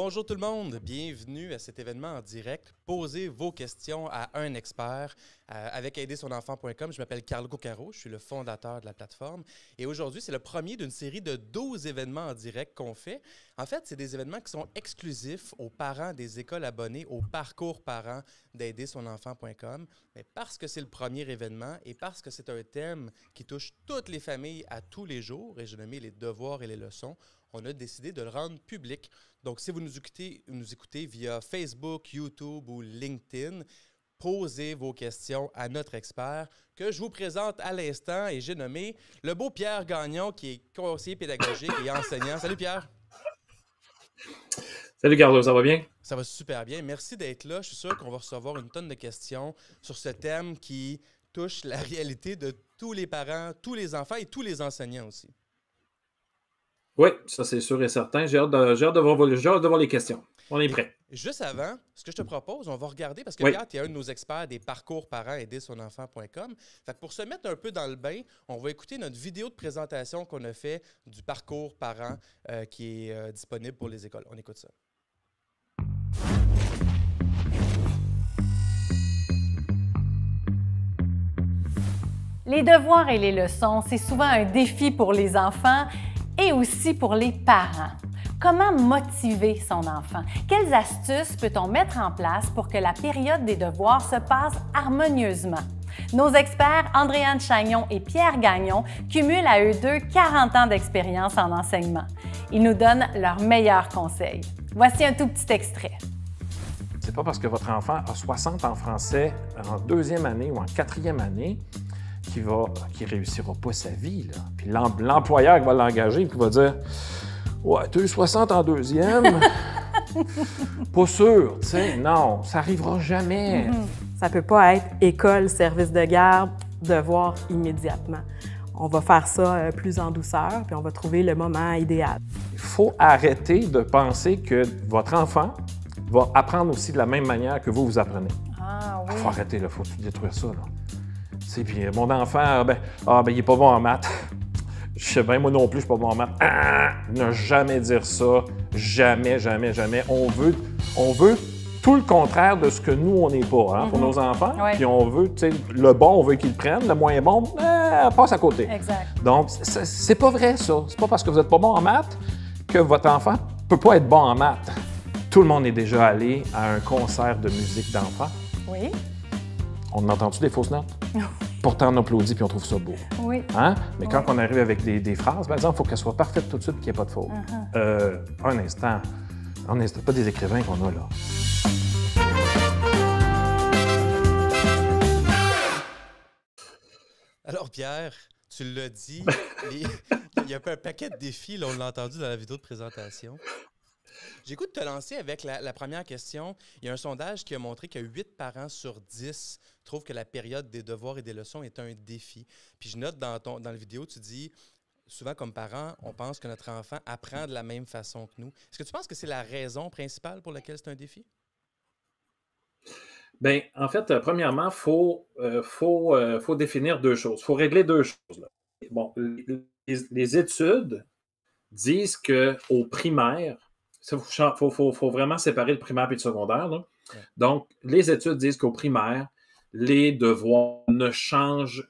Bonjour tout le monde, bienvenue à cet événement en direct. Posez vos questions à un expert euh, avec aidersonenfant.com. Je m'appelle Carl Coccaro, je suis le fondateur de la plateforme. Et aujourd'hui, c'est le premier d'une série de 12 événements en direct qu'on fait. En fait, c'est des événements qui sont exclusifs aux parents des écoles abonnées, au parcours parents d'aidersonenfant.com. Mais parce que c'est le premier événement et parce que c'est un thème qui touche toutes les familles à tous les jours, et je nommé les devoirs et les leçons, on a décidé de le rendre public. Donc, si vous nous écoutez, nous écoutez via Facebook, YouTube ou LinkedIn, posez vos questions à notre expert que je vous présente à l'instant et j'ai nommé le beau Pierre Gagnon qui est conseiller pédagogique et enseignant. Salut Pierre. Salut Carlo, ça va bien? Ça va super bien. Merci d'être là. Je suis sûr qu'on va recevoir une tonne de questions sur ce thème qui touche la réalité de tous les parents, tous les enfants et tous les enseignants aussi. Oui, ça c'est sûr et certain. J'ai hâte, de, voir, les questions. On est prêt. Juste avant, ce que je te propose, on va regarder, parce que oui. tu es un de nos experts des parcours parents aider son enfant.com. pour se mettre un peu dans le bain, on va écouter notre vidéo de présentation qu'on a fait du parcours parents euh, qui est euh, disponible pour les écoles. On écoute ça. Les devoirs et les leçons, c'est souvent un défi pour les enfants et aussi pour les parents. Comment motiver son enfant? Quelles astuces peut-on mettre en place pour que la période des devoirs se passe harmonieusement? Nos experts Andréanne Chagnon et Pierre Gagnon cumulent à eux deux 40 ans d'expérience en enseignement. Ils nous donnent leurs meilleurs conseils. Voici un tout petit extrait. C'est pas parce que votre enfant a 60 en français en deuxième année ou en quatrième année qui va qui réussira pas sa vie. Là. Puis l'employeur qui va l'engager qui va dire Ouais, tu es eu 60 en deuxième. pas sûr, tu sais. Non, ça arrivera jamais. Mhm. Ça peut pas être école, service de garde, devoir immédiatement. On va faire ça euh, plus en douceur, puis on va trouver le moment idéal. Il faut arrêter de penser que votre enfant va apprendre aussi de la même manière que vous, vous apprenez. Ah oui. Il faut arrêter, il faut détruire ça. Là. C'est puis euh, mon enfant, ah, ben, ah, ben, il est pas bon en maths. Je sais bien, moi non plus, je suis pas bon en maths. Ah, ne jamais dire ça. Jamais, jamais, jamais. On veut, on veut tout le contraire de ce que nous, on n'est pas hein, pour mhm. nos enfants. Puis on veut, tu sais, le bon, on veut qu'ils le prennent, le moins bon, ben, passe à côté. Exact. Donc, c'est pas vrai, ça. C'est pas parce que vous n'êtes pas bon en maths que votre enfant peut pas être bon en maths. Tout le monde est déjà allé à un concert de musique d'enfant. Oui. On entend-tu des fausses notes? Pourtant, on applaudit puis on trouve ça beau. Oui. Hein? Mais quand on arrive avec des, phrases, par exemple, il faut qu'elles soient parfaites tout de suite qu'il n'y ait pas de faux. Uh-huh. Euh, un instant. On n'est pas des écrivains qu'on a là. Alors, Pierre, tu l'as dit, il y a un paquet de défis, on l'a entendu dans la vidéo de présentation. J'écoute te lancer avec la, première question. Il y a un sondage qui a montré que 8 parents sur 10 trouve que la période des devoirs et des leçons est un défi. Puis je note dans, ton, dans la vidéo, tu dis, souvent comme parents, on pense que notre enfant apprend de la même façon que nous. Est-ce que tu penses que c'est la raison principale pour laquelle c'est un défi? Bien, en fait, euh, premièrement, il faut, euh, faut, euh, faut, définir deux choses. Il faut régler deux choses. Bon, les, études disent qu'au primaire, il faut, faut, vraiment séparer le primaire et le secondaire. Donc, les études disent qu'au primaire, les devoirs ne changent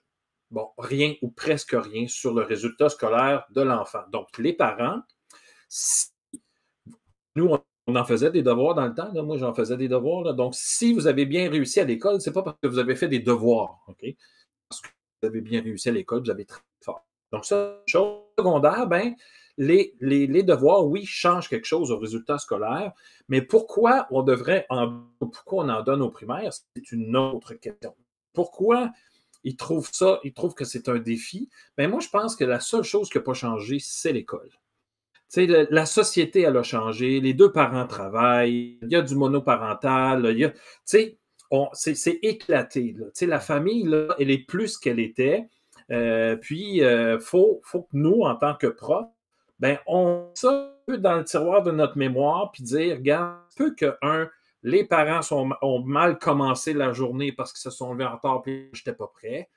bon, rien ou presque rien sur le résultat scolaire de l'enfant. Donc, les parents, nous, on en faisait des devoirs dans le temps, moi j'en faisais des devoirs, donc si vous avez bien réussi à l'école, ce n'est pas parce que vous avez fait des devoirs, OK? Parce que vous avez bien réussi à l'école, vous avez très fort. Donc, ça, chose secondaire, ben, les, devoirs, oui, changent quelque chose au résultat scolaire, mais pourquoi on devrait en, pourquoi on en donne aux primaires, c'est une autre question. Pourquoi ils trouvent ça, ils trouvent que c'est un défi? Mais ben, moi, je pense que la seule chose qui n'a pas changé, c'est l'école. la société, elle a changé, les deux parents travaillent, il y a du monoparental, il y a, c'est éclaté. la famille, elle est plus qu'elle était. Euh, puis, il euh, faut, faut que nous, en tant que profs, ben on ça dans le tiroir de notre mémoire puis dire, regarde, peu que un, les parents ont mal commencé la journée parce qu'ils se sont levés en retard puis j'étais pas prêt.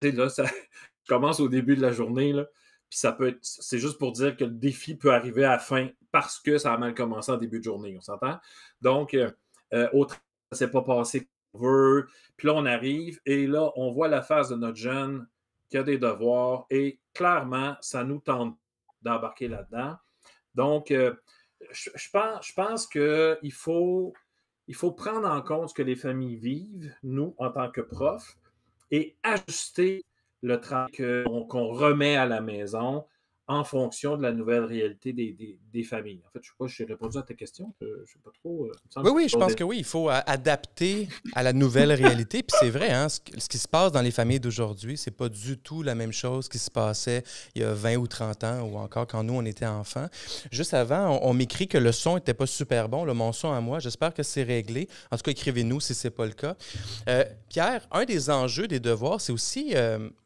Tu sais, là, ça commence au début de la journée, là. Puis ça peut c'est juste pour dire que le défi peut arriver à la fin parce que ça a mal commencé en début de journée, on s'entend? Donc, euh, euh autre, ça s'est pas passé veut. Puis là, on arrive et là, on voit la face de notre jeune qui a des devoirs et clairement, ça nous tente d'embarquer là-dedans. Donc, euh, je, pense, qu'il faut, il faut prendre en compte ce que les familles vivent, nous, en tant que profs, et ajuster le travail qu'on remet à la maison en fonction de la nouvelle réalité des, des, familles. En fait, je ne sais pas, j'ai répondu à ta question. Je ne sais pas trop. Euh, oui, oui, je pense que oui. Il faut euh, adapter à la nouvelle réalité. Puis c'est vrai, hein, ce, qui se passe dans les familles d'aujourd'hui, c'est pas du tout la même chose qui se passait il y a 20 ou 30 ans ou encore quand nous, on était enfants. Juste avant, on, m'écrit que le son n'était pas super bon, le mon son à moi. J'espère que c'est réglé. En tout cas, écrivez-nous si ce n'est pas le cas. Euh, Pierre, un des enjeux des devoirs, c'est aussi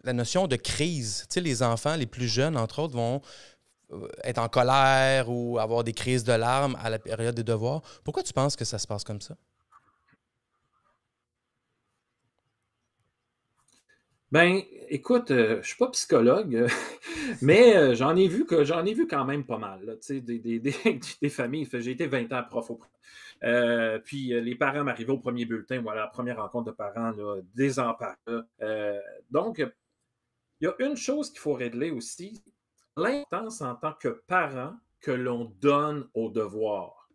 la notion de crise. Tu sais, les enfants, les plus jeunes, entre autres, vont euh, être en colère ou avoir des crises de larmes à la période des devoirs. Pourquoi tu penses que ça se passe comme ça? Ben, écoute, je euh, je suis pas psychologue, mais euh, j'en ai vu ai vu quand même pas mal. Là, des, des, familles. J'ai été 20 ans prof au puis les parents m'arrivaient au premier bulletin, voilà, la première rencontre de parents, là, des donc, il y a une chose qu'il faut régler aussi, l'importance en tant que parent que l'on donne aux devoirs,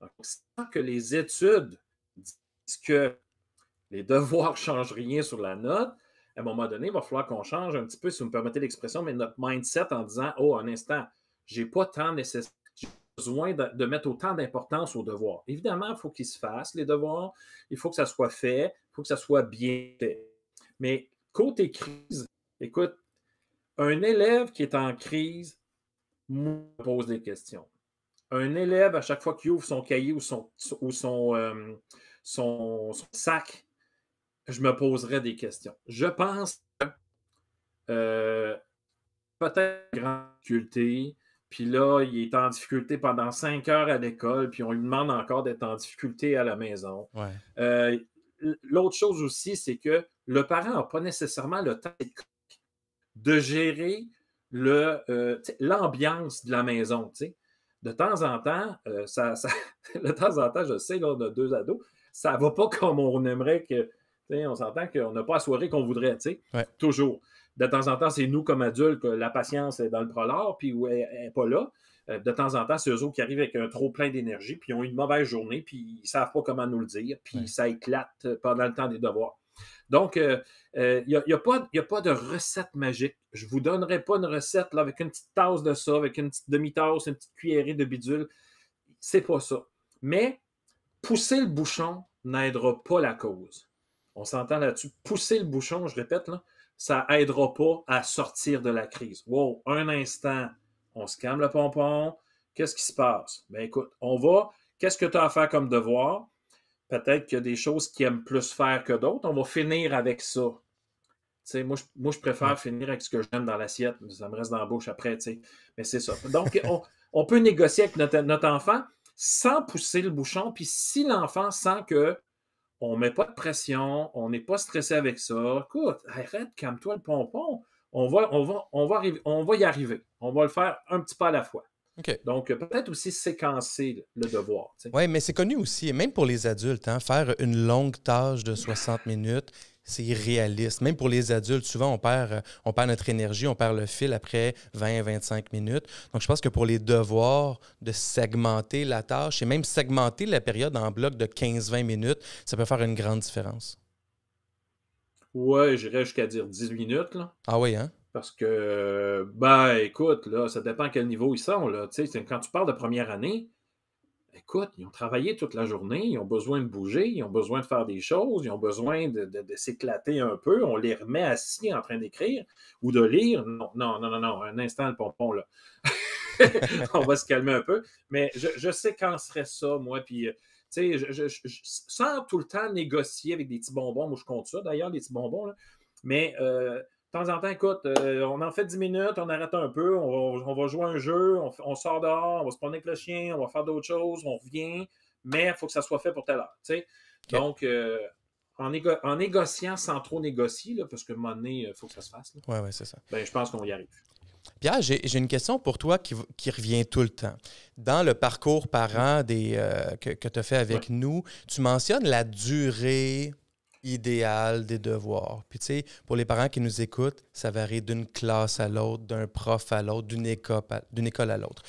Donc, que les études disent que les devoirs ne changent rien sur la note, à un moment donné, il va falloir qu'on change un petit peu, si vous me permettez l'expression, mais notre mindset en disant Oh, un instant, j'ai pas tant besoin de, de, mettre autant d'importance aux devoirs. Évidemment, il faut qu'ils se fassent, les devoirs, il faut que ça soit fait, il faut que ça soit bien fait. Mais côté crise, écoute, un élève qui est en crise me pose des questions. Un élève, à chaque fois qu'il ouvre son cahier ou son, ou son, euh, sac, je me poserai des questions. Je pense que euh, peut-être grande difficulté, puis là, il est en difficulté pendant cinq heures à l'école, puis on lui demande encore d'être en difficulté à la maison. Euh, l'autre chose aussi, c'est que le parent n'a pas nécessairement le temps de gérer euh, l'ambiance de la maison. De temps en temps, euh, ça, de temps en temps, je sais, on a deux ados, ça ne va pas comme on aimerait que. On s'entend qu'on n'a pas la soirée qu'on voudrait, toujours. De temps en temps, c'est nous comme adultes que la patience est dans le prolard, puis elle n'est pas là. Euh, de temps en temps, c'est eux autres qui arrivent avec un trop plein d'énergie, puis ils ont une mauvaise journée, puis ils ne savent pas comment nous le dire, puis ça éclate pendant le temps des devoirs. Donc, il euh, n'y euh, a, pas de recette magique. Je ne vous donnerai pas une recette avec une petite tasse de ça, avec une petite demi-tasse, une petite cuillerée de bidule. C'est pas ça. Mais pousser le bouchon n'aidera pas la cause. On s'entend là-dessus. Pousser le bouchon, je répète, ça n'aidera pas à sortir de la crise. Wow, un instant, on se calme le pompon. Qu'est-ce qui se passe? Ben écoute, on va. Qu'est-ce que tu as à faire comme devoir? Peut-être qu'il y a des choses qu'ils aiment plus faire que d'autres. On va finir avec ça. moi je, moi, je préfère finir avec ce que j'aime dans l'assiette. Ça me reste dans la bouche après. Mais c'est ça. Donc, on, peut négocier avec notre, enfant sans pousser le bouchon. Puis si l'enfant sent que on ne met pas de pression, on n'est pas stressé avec ça, écoute, arrête, calme-toi le pompon. On va, on, va, on, va, on va y arriver. On va le faire un petit pas à la fois. Donc, peut-être aussi séquencer le devoir. Oui, mais c'est connu aussi, même pour les adultes, hein, faire une longue tâche de 60 minutes, c'est irréaliste. Même pour les adultes, souvent, on perd, on perd notre énergie, on perd le fil après 20-25 minutes. Donc, je pense que pour les devoirs, de segmenter la tâche et même segmenter la période en bloc de 15-20 minutes, ça peut faire une grande différence. Oui, j'irais jusqu'à dire 10 minutes. Là. Ah oui, hein? Parce que, Ben, écoute, là, ça dépend à quel niveau ils sont. Là. Quand tu parles de première année, écoute, ils ont travaillé toute la journée, ils ont besoin de bouger, ils ont besoin de faire des choses, ils ont besoin de, s'éclater un peu. On les remet assis en train d'écrire ou de lire. Non, non, non, non, non, un instant, le pompon, là. on va se calmer un peu. Mais je, sais je serait ça, moi, puis. Euh, tu sais, je, je, sans tout le temps négocier avec des petits bonbons, moi je compte ça d'ailleurs, des petits bonbons, là. mais euh, de temps en temps, écoute, euh, on en fait 10 minutes, on arrête un peu, on, va jouer un jeu, on, sort dehors, on va se promener avec le chien, on va faire d'autres choses, on revient, mais il faut que ça soit fait pour telle heure. l'heure, Donc, euh, en, négociant sans trop négocier, là, parce que monnaie euh, il faut que ça se fasse. Oui, ouais, c'est ça. Ben, je pense qu'on y arrive. Pierre, j'ai une question pour toi qui, revient tout le temps. Dans le parcours parent des, que, tu as fait avec nous, tu mentionnes la durée idéal des devoirs. Puis tu sais, pour les parents qui nous écoutent, ça varie d'une classe à l'autre, d'un prof à l'autre, d'une école, à l'autre.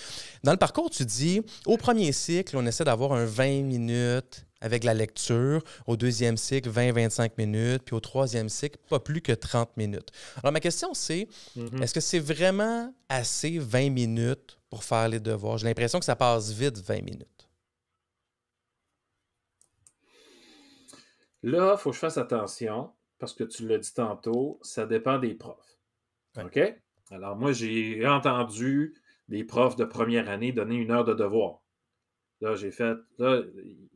Dans le parcours, tu dis, au premier cycle, on essaie d'avoir un 20 minutes avec la lecture, au deuxième cycle, 20-25 minutes, puis au troisième cycle, pas plus que 30 minutes. Alors ma question, c'est, mm-hmm. est-ce que c'est vraiment assez 20 minutes pour faire les devoirs? J'ai l'impression que ça passe vite, 20 minutes. Là, il faut que je fasse attention parce que tu l'as dit tantôt, ça dépend des profs. OK? Alors, moi, j'ai entendu des profs de première année donner une heure de devoir. Là, j'ai fait, là,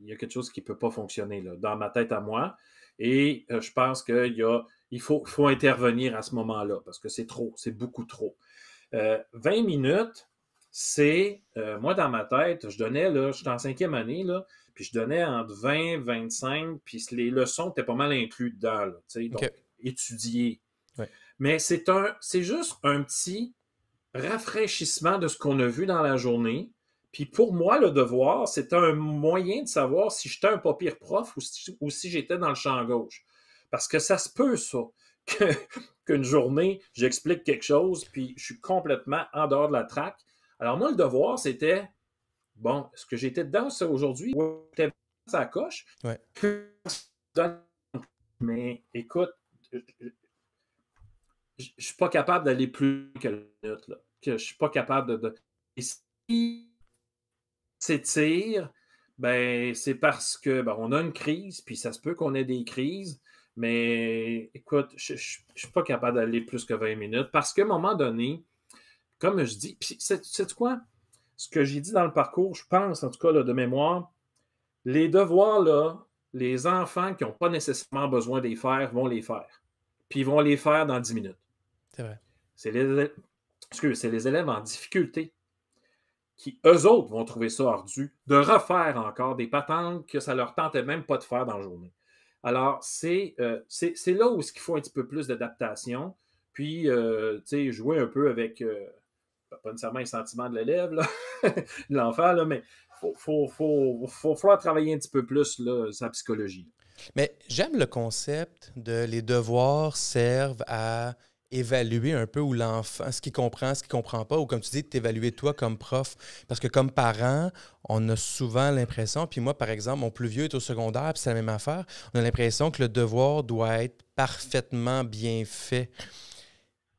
il y a quelque chose qui ne peut pas fonctionner là, dans ma tête à moi. Et euh, je pense qu'il il faut, faut intervenir à ce moment-là parce que c'est trop, c'est beaucoup trop. 20 euh, minutes, c'est, euh, moi, dans ma tête, je donnais, là, je suis en cinquième année, là, puis je donnais entre 20, 25, puis les leçons étaient pas mal incluses dedans, là, donc étudier. Mais c'est un, c'est juste un petit rafraîchissement de ce qu'on a vu dans la journée. Puis pour moi, le devoir, c'était un moyen de savoir si j'étais un pas pire prof ou si, j'étais dans le champ gauche. Parce que ça se peut, ça, qu'une journée, j'explique quelque chose, puis je suis complètement en dehors de la traque. Alors moi, le devoir, c'était Bon, ce que j'étais dedans ça aujourd'hui? J'étais ça coche. Mais écoute, je ne suis pas capable d'aller plus que 20 minute. je ne suis pas capable de. Et si s'étire, ben, c'est parce que ben, on a une crise, puis ça se peut qu'on ait des crises, mais écoute, je ne suis pas capable d'aller plus que 20 minutes parce qu'à un moment donné, comme je dis, c'est quoi? ce que j'ai dit dans le parcours, je pense, en tout cas, de mémoire, les devoirs, là, les enfants qui n'ont pas nécessairement besoin de les faire vont les faire. Puis ils vont les faire dans 10 minutes. C'est vrai. C'est les, c'est les élèves en difficulté qui, eux autres, vont trouver ça ardu de refaire encore des patentes que ça leur tentait même pas de faire dans la journée. Alors, c'est euh, là où qu'il faut un petit peu plus d'adaptation, puis, euh, tu sais, jouer un peu avec, euh, pas nécessairement un sentiment de l'élève, de l'enfant, mais il faut, falloir travailler un petit peu plus sa psychologie. Mais j'aime le concept de les devoirs servent à évaluer un peu où l'enfant, ce qu'il comprend, ce qu'il comprend pas, ou comme tu dis, t'évaluer toi comme prof. Parce que comme parent, on a souvent l'impression, puis moi, par exemple, mon plus vieux est au secondaire, puis c'est la même affaire, on a l'impression que le devoir doit être parfaitement bien fait.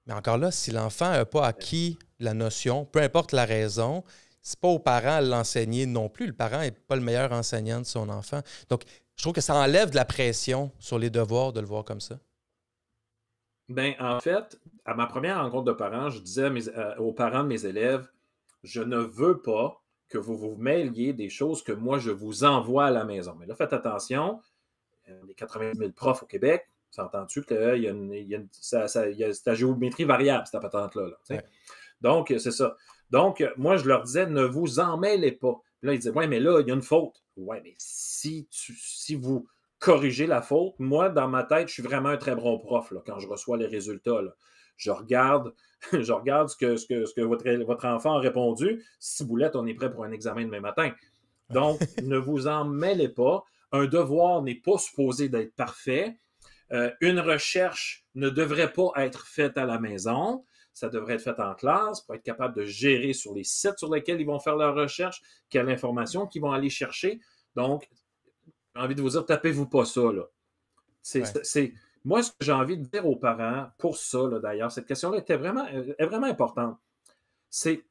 Mais encore là, si l'enfant n'a pas acquis la notion, peu importe la raison, c'est pas aux parents à l'enseigner non plus. Le parent n'est pas le meilleur enseignant de son enfant. Donc, je trouve que ça enlève de la pression sur les devoirs de le voir comme ça. Bien, en fait, à ma première rencontre de parents, je disais euh, aux parents de mes élèves, je ne veux pas que vous vous mêliez des choses que moi, je vous envoie à la maison. Mais là, faites attention, euh, les 80 000 profs au Québec, s'entends-tu qu'il y a il y a ça, la géométrie variable, cette patente-là. Donc, c'est ça. Donc, moi, je leur disais, ne vous en mêlez pas. là, ils disaient, ouais, mais là, il y a une faute. Ouais, mais si, vous corrigez la faute, moi, dans ma tête, je suis vraiment un très bon prof là, quand je reçois les résultats. Là. Je regarde, je regarde ce que, votre, enfant a répondu. Si vous boulette, on est prêt pour un examen demain matin. Donc, ne vous en mêlez pas. Un devoir n'est pas supposé d'être parfait. Euh, une recherche ne devrait pas être faite à la maison ça devrait être fait en classe pour être capable de gérer sur les sites sur lesquels ils vont faire leur recherche, quelle information qu'ils vont aller chercher. Donc, j'ai envie de vous dire, tapez-vous pas ça. Là. C'est, moi, ce que j'ai envie de dire aux parents pour ça, d'ailleurs, cette question-là était vraiment, euh, est vraiment importante. C'est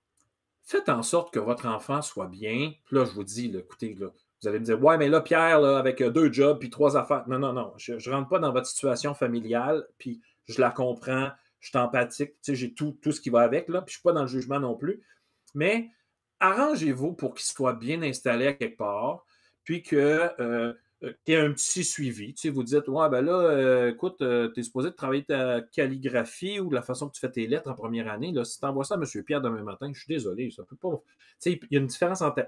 faites en sorte que votre enfant soit bien. là, je vous dis, écoutez, vous allez me dire, ouais, mais là, Pierre, avec euh, deux jobs puis trois affaires. Non, non, non, je ne rentre pas dans votre situation familiale, puis je la comprends, je suis empathique, j'ai tout, tout ce qui va avec, là, puis je ne suis pas dans le jugement non plus. Mais arrangez-vous pour qu'il soit bien installé à quelque part, puis que tu euh, euh, aies un petit suivi. Tu sais, vous dites, ouais, ben là, euh, écoute, tu es supposé de travailler ta calligraphie ou la façon que tu fais tes lettres en première année. Là, si tu envoies ça à M. Pierre demain matin, je suis désolé, ça peut pas. Tu sais, il y a une différence entre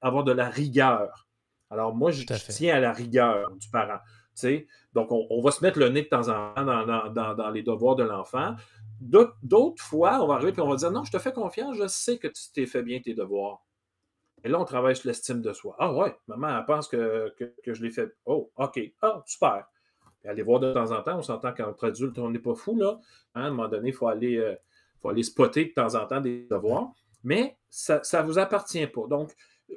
avoir de la rigueur. Alors, moi, je tiens à la rigueur du parent. Tu sais, donc, on, va se mettre le nez de temps en temps dans, les devoirs de l'enfant. D'autres fois, on va arriver et on va dire Non, je te fais confiance, je sais que tu t'es fait bien tes devoirs. Et là, on travaille sur l'estime de soi. Ah ouais, maman, elle pense que, je l'ai fait. Oh, OK. Ah, super. Et aller voir de temps en temps, on s'entend qu'entre adultes, on n'est pas fou, là. Hein, à un moment donné, il faut aller, euh, faut aller spotter de temps en temps des devoirs. Mais ça ne vous appartient pas. Donc,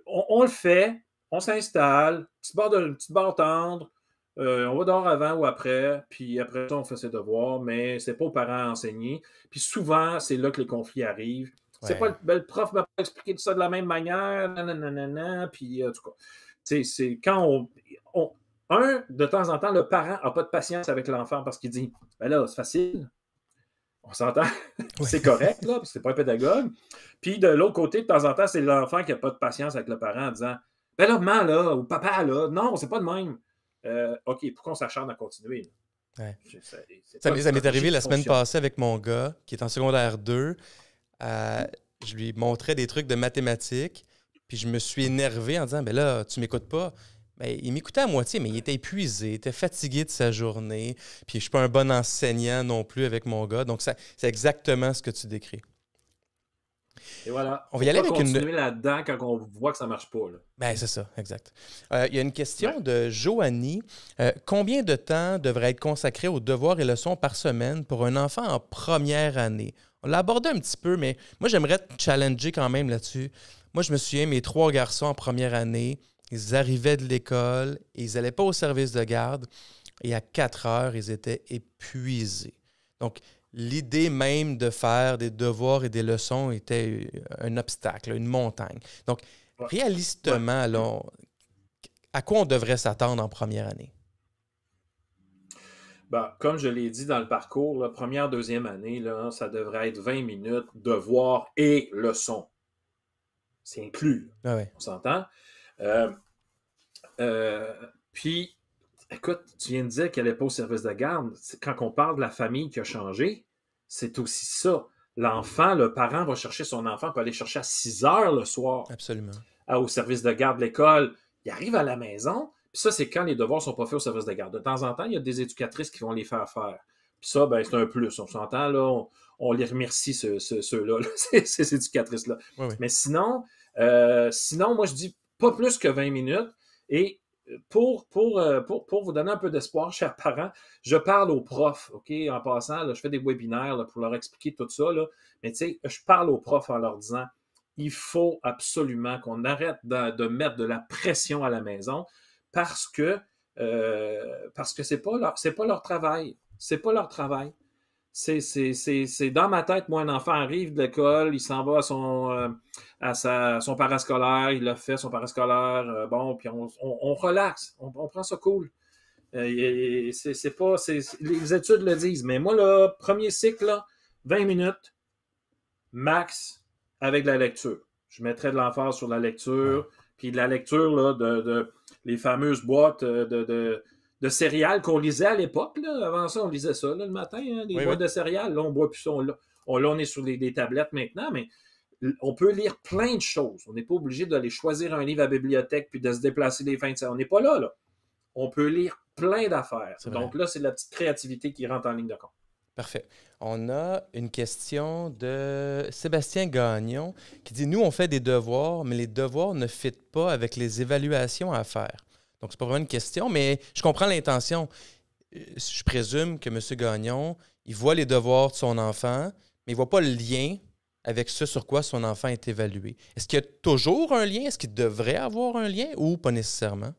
on, le fait, on s'installe, tu bord de, petite tendre, euh, on va dehors avant ou après, puis après ça, on fait ses devoirs, mais c'est pas aux parents à enseigner. Puis souvent, c'est là que les conflits arrivent. C'est pas ben, le, prof m'a pas expliqué tout ça de la même manière, puis euh, en tout cas. C'est quand on, Un, de temps en temps, le parent n'a pas de patience avec l'enfant parce qu'il dit Ben là, c'est facile, on s'entend, c'est correct, là, c'est pas un pédagogue. Puis de l'autre côté, de temps en temps, c'est l'enfant qui n'a pas de patience avec le parent en disant Ben là, maman, là, ou papa, là, non, c'est pas de même. Euh, OK, pourquoi on s'acharne à continuer? Ça, m'est arrivé la semaine passée avec mon gars qui est en secondaire 2. je lui montrais des trucs de mathématiques, puis je me suis énervé en disant mais ben là, tu m'écoutes pas. Ben, il m'écoutait à moitié, mais il était épuisé, il était fatigué de sa journée. Puis je suis pas un bon enseignant non plus avec mon gars. Donc, c'est exactement ce que tu décris. Et voilà. On va y aller avec continuer là-dedans quand on voit que ça marche pas. Là. Ben, c'est ça, exact. Euh, il y a une question de Joanie. Euh, combien de temps devrait être consacré aux devoirs et leçons par semaine pour un enfant en première année? On l'a abordé un petit peu, mais moi, j'aimerais te challenger quand même là-dessus. Moi, je me souviens, mes trois garçons en première année, ils arrivaient de l'école, ils n'allaient pas au service de garde, et à quatre heures, ils étaient épuisés. Donc, l'idée même de faire des devoirs et des leçons était euh, un obstacle, une montagne. Donc, réalistement, à quoi on devrait s'attendre en première année? Ben, comme je l'ai dit dans le parcours, la première, deuxième année, là, ça devrait être 20 minutes, devoirs et leçons. C'est inclus. Ah on s'entend? Euh, euh, puis, Écoute, tu viens de dire qu'elle n'est pas au service de garde. Quand on parle de la famille qui a changé, c'est aussi ça. L'enfant, le parent va chercher son enfant, peut aller chercher à 6 heures le soir. Absolument. À, au service de garde de l'école. Il arrive à la maison, puis ça, c'est quand les devoirs sont pas faits au service de garde. De temps en temps, il y a des éducatrices qui vont les faire faire. Puis ça, ben, c'est un plus. On s'entend, là, on, les remercie, ceux-là, ces, éducatrices-là. Mais sinon, euh, sinon, moi, je dis pas plus que 20 minutes. Et euh, pour, vous donner un peu d'espoir, chers parents, je parle aux profs, OK, en passant, je fais des webinaires pour leur expliquer tout ça, mais tu sais, je parle aux profs en leur disant, il faut absolument qu'on arrête de, mettre de la pression à la maison parce que ce euh, parce que c'est pas c'est pas leur travail, c'est pas leur travail. C'est dans ma tête, moi, un enfant arrive de l'école, il s'en va à son, euh, à son parascolaire, il a fait son parascolaire, euh, bon, puis on, relaxe, on, prend ça cool. Euh, c'est pas, les études le disent, mais moi, le premier cycle, 20 minutes, max, avec de la lecture. Je mettrais de l'emphase sur la lecture, puis de la lecture, de, les fameuses boîtes de de céréales qu'on lisait à l'époque. Avant ça, on lisait ça le matin, hein, des boîtes de céréales. Là, on boit plus On, là, on est sur des tablettes maintenant, mais on peut lire plein de choses. On n'est pas obligé d'aller choisir un livre à bibliothèque puis de se déplacer des fins de semaine. On n'est pas là, là. On peut lire plein d'affaires. Donc là, c'est la petite créativité qui rentre en ligne de compte. Parfait. On a une question de Sébastien Gagnon qui dit Nous, on fait des devoirs, mais les devoirs ne fitent pas avec les évaluations à faire. Donc, c'est pas vraiment une question, mais je comprends l'intention. Euh, je présume que M. Gagnon, il voit les devoirs de son enfant, mais il voit pas le lien avec ce sur quoi son enfant est évalué. Est-ce qu'il y a toujours un lien? Est-ce qu'il devrait avoir un lien ou pas nécessairement?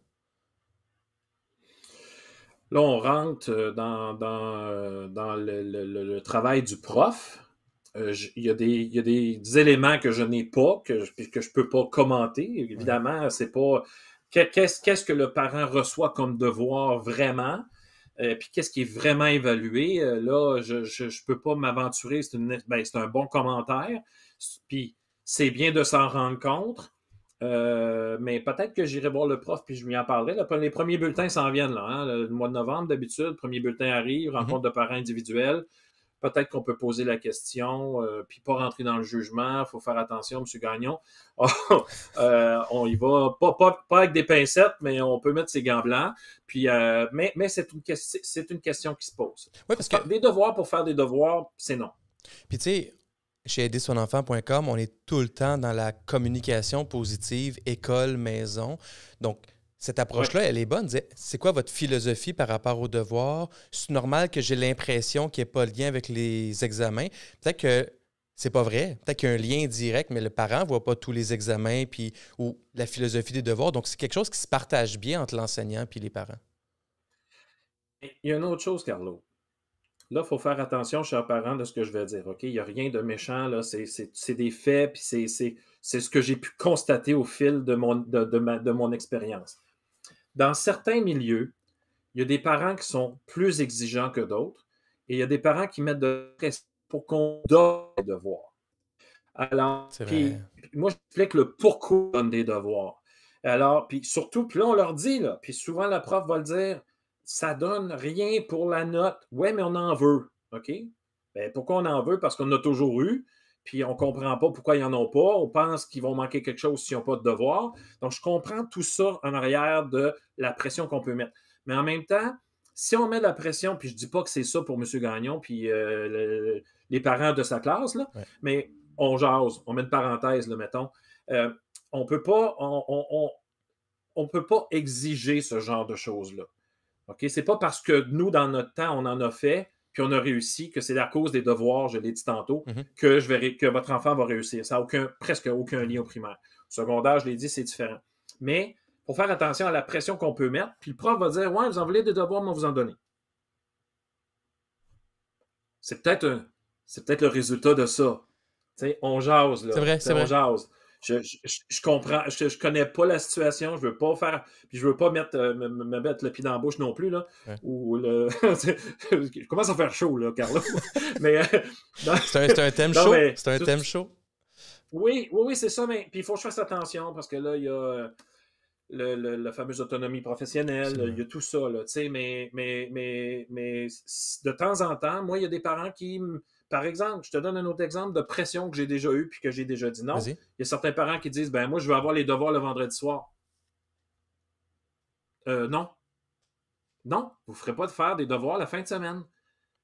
Là, on rentre euh, dans, euh, le, travail du prof. il, y a des, éléments que je n'ai pas, que, je ne peux pas commenter. Évidemment, c'est pas Qu'est-ce que le parent reçoit comme devoir vraiment? Euh, puis qu'est-ce qui est vraiment évalué? Euh, là, je ne peux pas m'aventurer. C'est ben, un bon commentaire. Puis c'est bien de s'en rendre compte. Euh, mais peut-être que j'irai voir le prof puis je lui en parlerai. les premiers bulletins s'en viennent là. Hein. Le mois de novembre, d'habitude, premier bulletin arrive, mm-hmm. rencontre de parents individuels peut-être qu'on peut poser la question, euh, puis pas rentrer dans le jugement, Il faut faire attention, M. Gagnon. Oh, euh, on y va, pas, avec des pincettes, mais on peut mettre ses gants blancs. Puis, euh, mais c'est une, question qui se pose. Des devoirs pour faire des devoirs, c'est non. Puis tu sais, chez aidersonenfant.com, on est tout le temps dans la communication positive, école, maison. Donc, cette approche-là, elle est bonne. C'est quoi votre philosophie par rapport au devoir? C'est normal que j'ai l'impression qu'il n'y ait pas de lien avec les examens. Peut-être que c'est pas vrai. Peut-être qu'il y a un lien direct, mais le parent ne voit pas tous les examens puis, ou la philosophie des devoirs. Donc, c'est quelque chose qui se partage bien entre l'enseignant et les parents. Il y a une autre chose, Carlo. Là, il faut faire attention, chers parents, de ce que je vais dire. OK? Il n'y a rien de méchant. C'est, des faits, puis c'est, ce que j'ai pu constater au fil de de, de mon expérience. Dans certains milieux, il y a des parents qui sont plus exigeants que d'autres et il y a des parents qui mettent de pression pour qu'on donne des devoirs. Alors, puis, moi, j'explique le pourquoi on donne des devoirs. Alors, puis surtout, puis là, on leur dit, puis souvent, la prof va le dire, ça donne rien pour la note. Ouais, mais on en veut. OK? Ben, pourquoi on en veut? Parce qu'on a toujours eu puis on ne comprend pas pourquoi ils n'en ont pas. On pense qu'ils vont manquer quelque chose s'ils n'ont pas de devoir. Donc, je comprends tout ça en arrière de la pression qu'on peut mettre. Mais en même temps, si on met de la pression, puis je ne dis pas que c'est ça pour M. Gagnon, puis euh, les parents de sa classe, mais on jase, on met une parenthèse, le mettons. Euh, on peut pas, on, peut pas exiger ce genre de choses-là. Ce C'est pas parce que nous, dans notre temps, on en a fait qu'on a réussi, que c'est la cause des devoirs, je l'ai dit tantôt, mhm. que, je que votre enfant va réussir. Ça n'a aucun, presque aucun lien au primaire. secondaire, je l'ai dit, c'est différent. Mais faut faire attention à la pression qu'on peut mettre, puis le prof va dire Ouais, vous en voulez des devoirs, mais on vous en donne C'est peut-être c'est peut-être le résultat de ça. on jase, là. C'est vrai, c'est vrai. On jase. Je, je, comprends, je, connais pas la situation, je veux pas faire, puis je veux pas mettre, euh, me, mettre le pied dans la bouche non plus, là, je commence à faire chaud, là, Carlo, euh, mais... C'est un, thème chaud, c'est un thème chaud. Oui, oui, oui, c'est ça, mais puis il faut que je fasse attention, parce que là, il y a... Euh, le, la fameuse autonomie professionnelle, il y a tout ça, mais, mais, mais, mais de temps en temps, moi, il y a des parents qui, par exemple, je te donne un autre exemple de pression que j'ai déjà eue puis que j'ai déjà dit non. Il y a certains parents qui disent, ben moi, je veux avoir les devoirs le vendredi soir. Euh, non. Non, vous ne ferez pas de faire des devoirs la fin de semaine.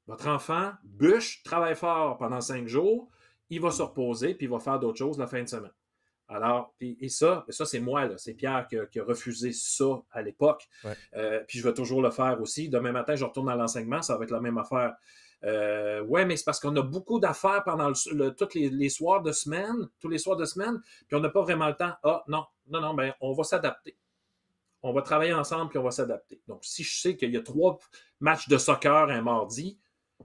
Votre enfant bûche, travaille fort pendant cinq jours, il va se reposer, puis il va faire d'autres choses la fin de semaine. Alors, et ça, ben, ça c'est moi, c'est Pierre qui a, refusé ça à l'époque. Euh, puis je vais toujours le faire aussi. Demain matin, je retourne à l'enseignement, ça va être la même affaire. Oui, euh, ouais, mais c'est parce qu'on a beaucoup d'affaires pendant toutes tous les, soirs de semaine, tous les soirs de semaine, puis on n'a pas vraiment le temps. Ah, non, non, non, mais ben, on va s'adapter. On va travailler ensemble, puis on va s'adapter. Donc, si je sais qu'il y a trois matchs de soccer un mardi,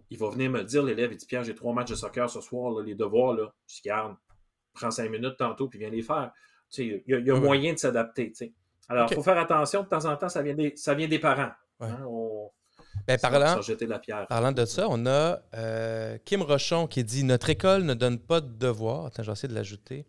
il va venir me dire, l'élève, il dit Pierre, j'ai trois matchs de soccer ce soir, les devoirs, là, je garde prends cinq minutes tantôt, puis viens les faire. Il y a, y a moyen de s'adapter. Alors, il faut faire attention. De temps en temps, ça vient des, ça vient des parents. Hein. Ben, parlant, de ça, on a euh, Kim Rochon qui dit Notre école ne donne pas de devoirs. Attends, de l'ajouter.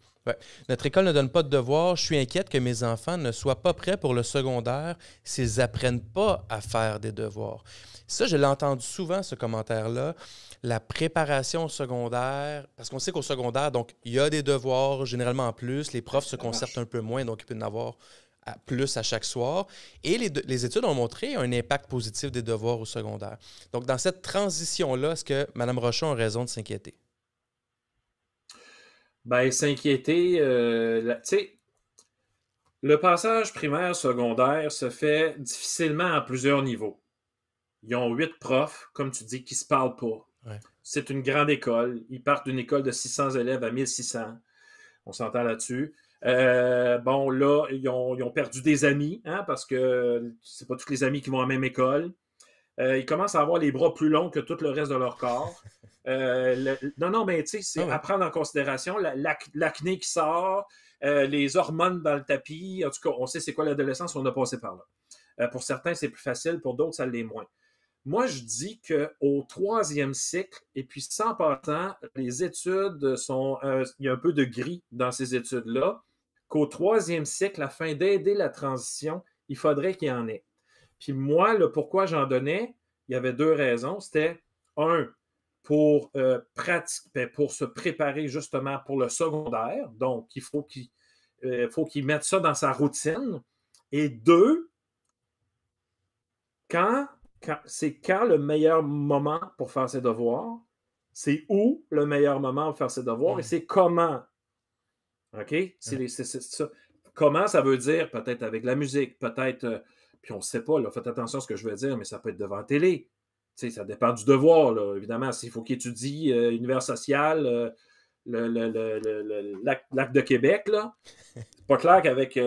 Notre école ne donne pas de devoirs. Je suis inquiète que mes enfants ne soient pas prêts pour le secondaire s'ils n'apprennent pas à faire des devoirs. Ça, je l'ai entendu souvent, ce commentaire-là. La préparation secondaire, parce qu'on sait qu'au secondaire, donc, il y a des devoirs généralement en plus. Les profs se concertent un peu moins, donc ils peut en avoir plus à chaque soir. Et les, études ont montré un impact positif des devoirs au secondaire. Donc, dans cette transition-là, est-ce que Mme Rochon a raison de s'inquiéter? Ben, s'inquiéter, euh, tu sais, le passage primaire-secondaire se fait difficilement à plusieurs niveaux. Ils ont huit profs, comme tu dis, qui ne se parlent pas. C'est une grande école. Ils partent d'une école de 600 élèves à 1600. On s'entend là-dessus. Euh, bon, là, ils ont, perdu des amis, hein, parce que c'est pas tous les amis qui vont à la même école. Euh, ils commencent à avoir les bras plus longs que tout le reste de leur corps. Euh, non, non, mais tu sais, c'est ah à prendre en considération l'acné qui sort, les hormones dans le tapis. En tout cas, on sait c'est quoi l'adolescence, on a passé par là. pour certains, c'est plus facile, pour d'autres, ça l'est moins. Moi, je dis qu'au troisième cycle, et puis sans partant, les études sont. il y a un peu de gris dans ces études-là qu'au troisième cycle, afin d'aider la transition, il faudrait qu'il y en ait. Puis moi, le pourquoi j'en donnais, il y avait deux raisons. C'était un, pour, euh, pratiquer, ben, pour se préparer justement pour le secondaire. Donc, il faut qu'il euh, mette ça dans sa routine. Et deux, c'est quand le meilleur moment pour faire ses devoirs, c'est où le meilleur moment pour faire ses devoirs et mm. c'est comment OK? C'est ça. Comment ça veut dire? Peut-être avec la musique, peut-être. Euh, puis on ne sait pas, faites attention à ce que je veux dire, mais ça peut être devant la télé. sais, ça dépend du devoir, évidemment. S'il faut qu'il étudie l'univers euh, univers social, euh, lac, de Québec, là. C'est pas clair qu'avec.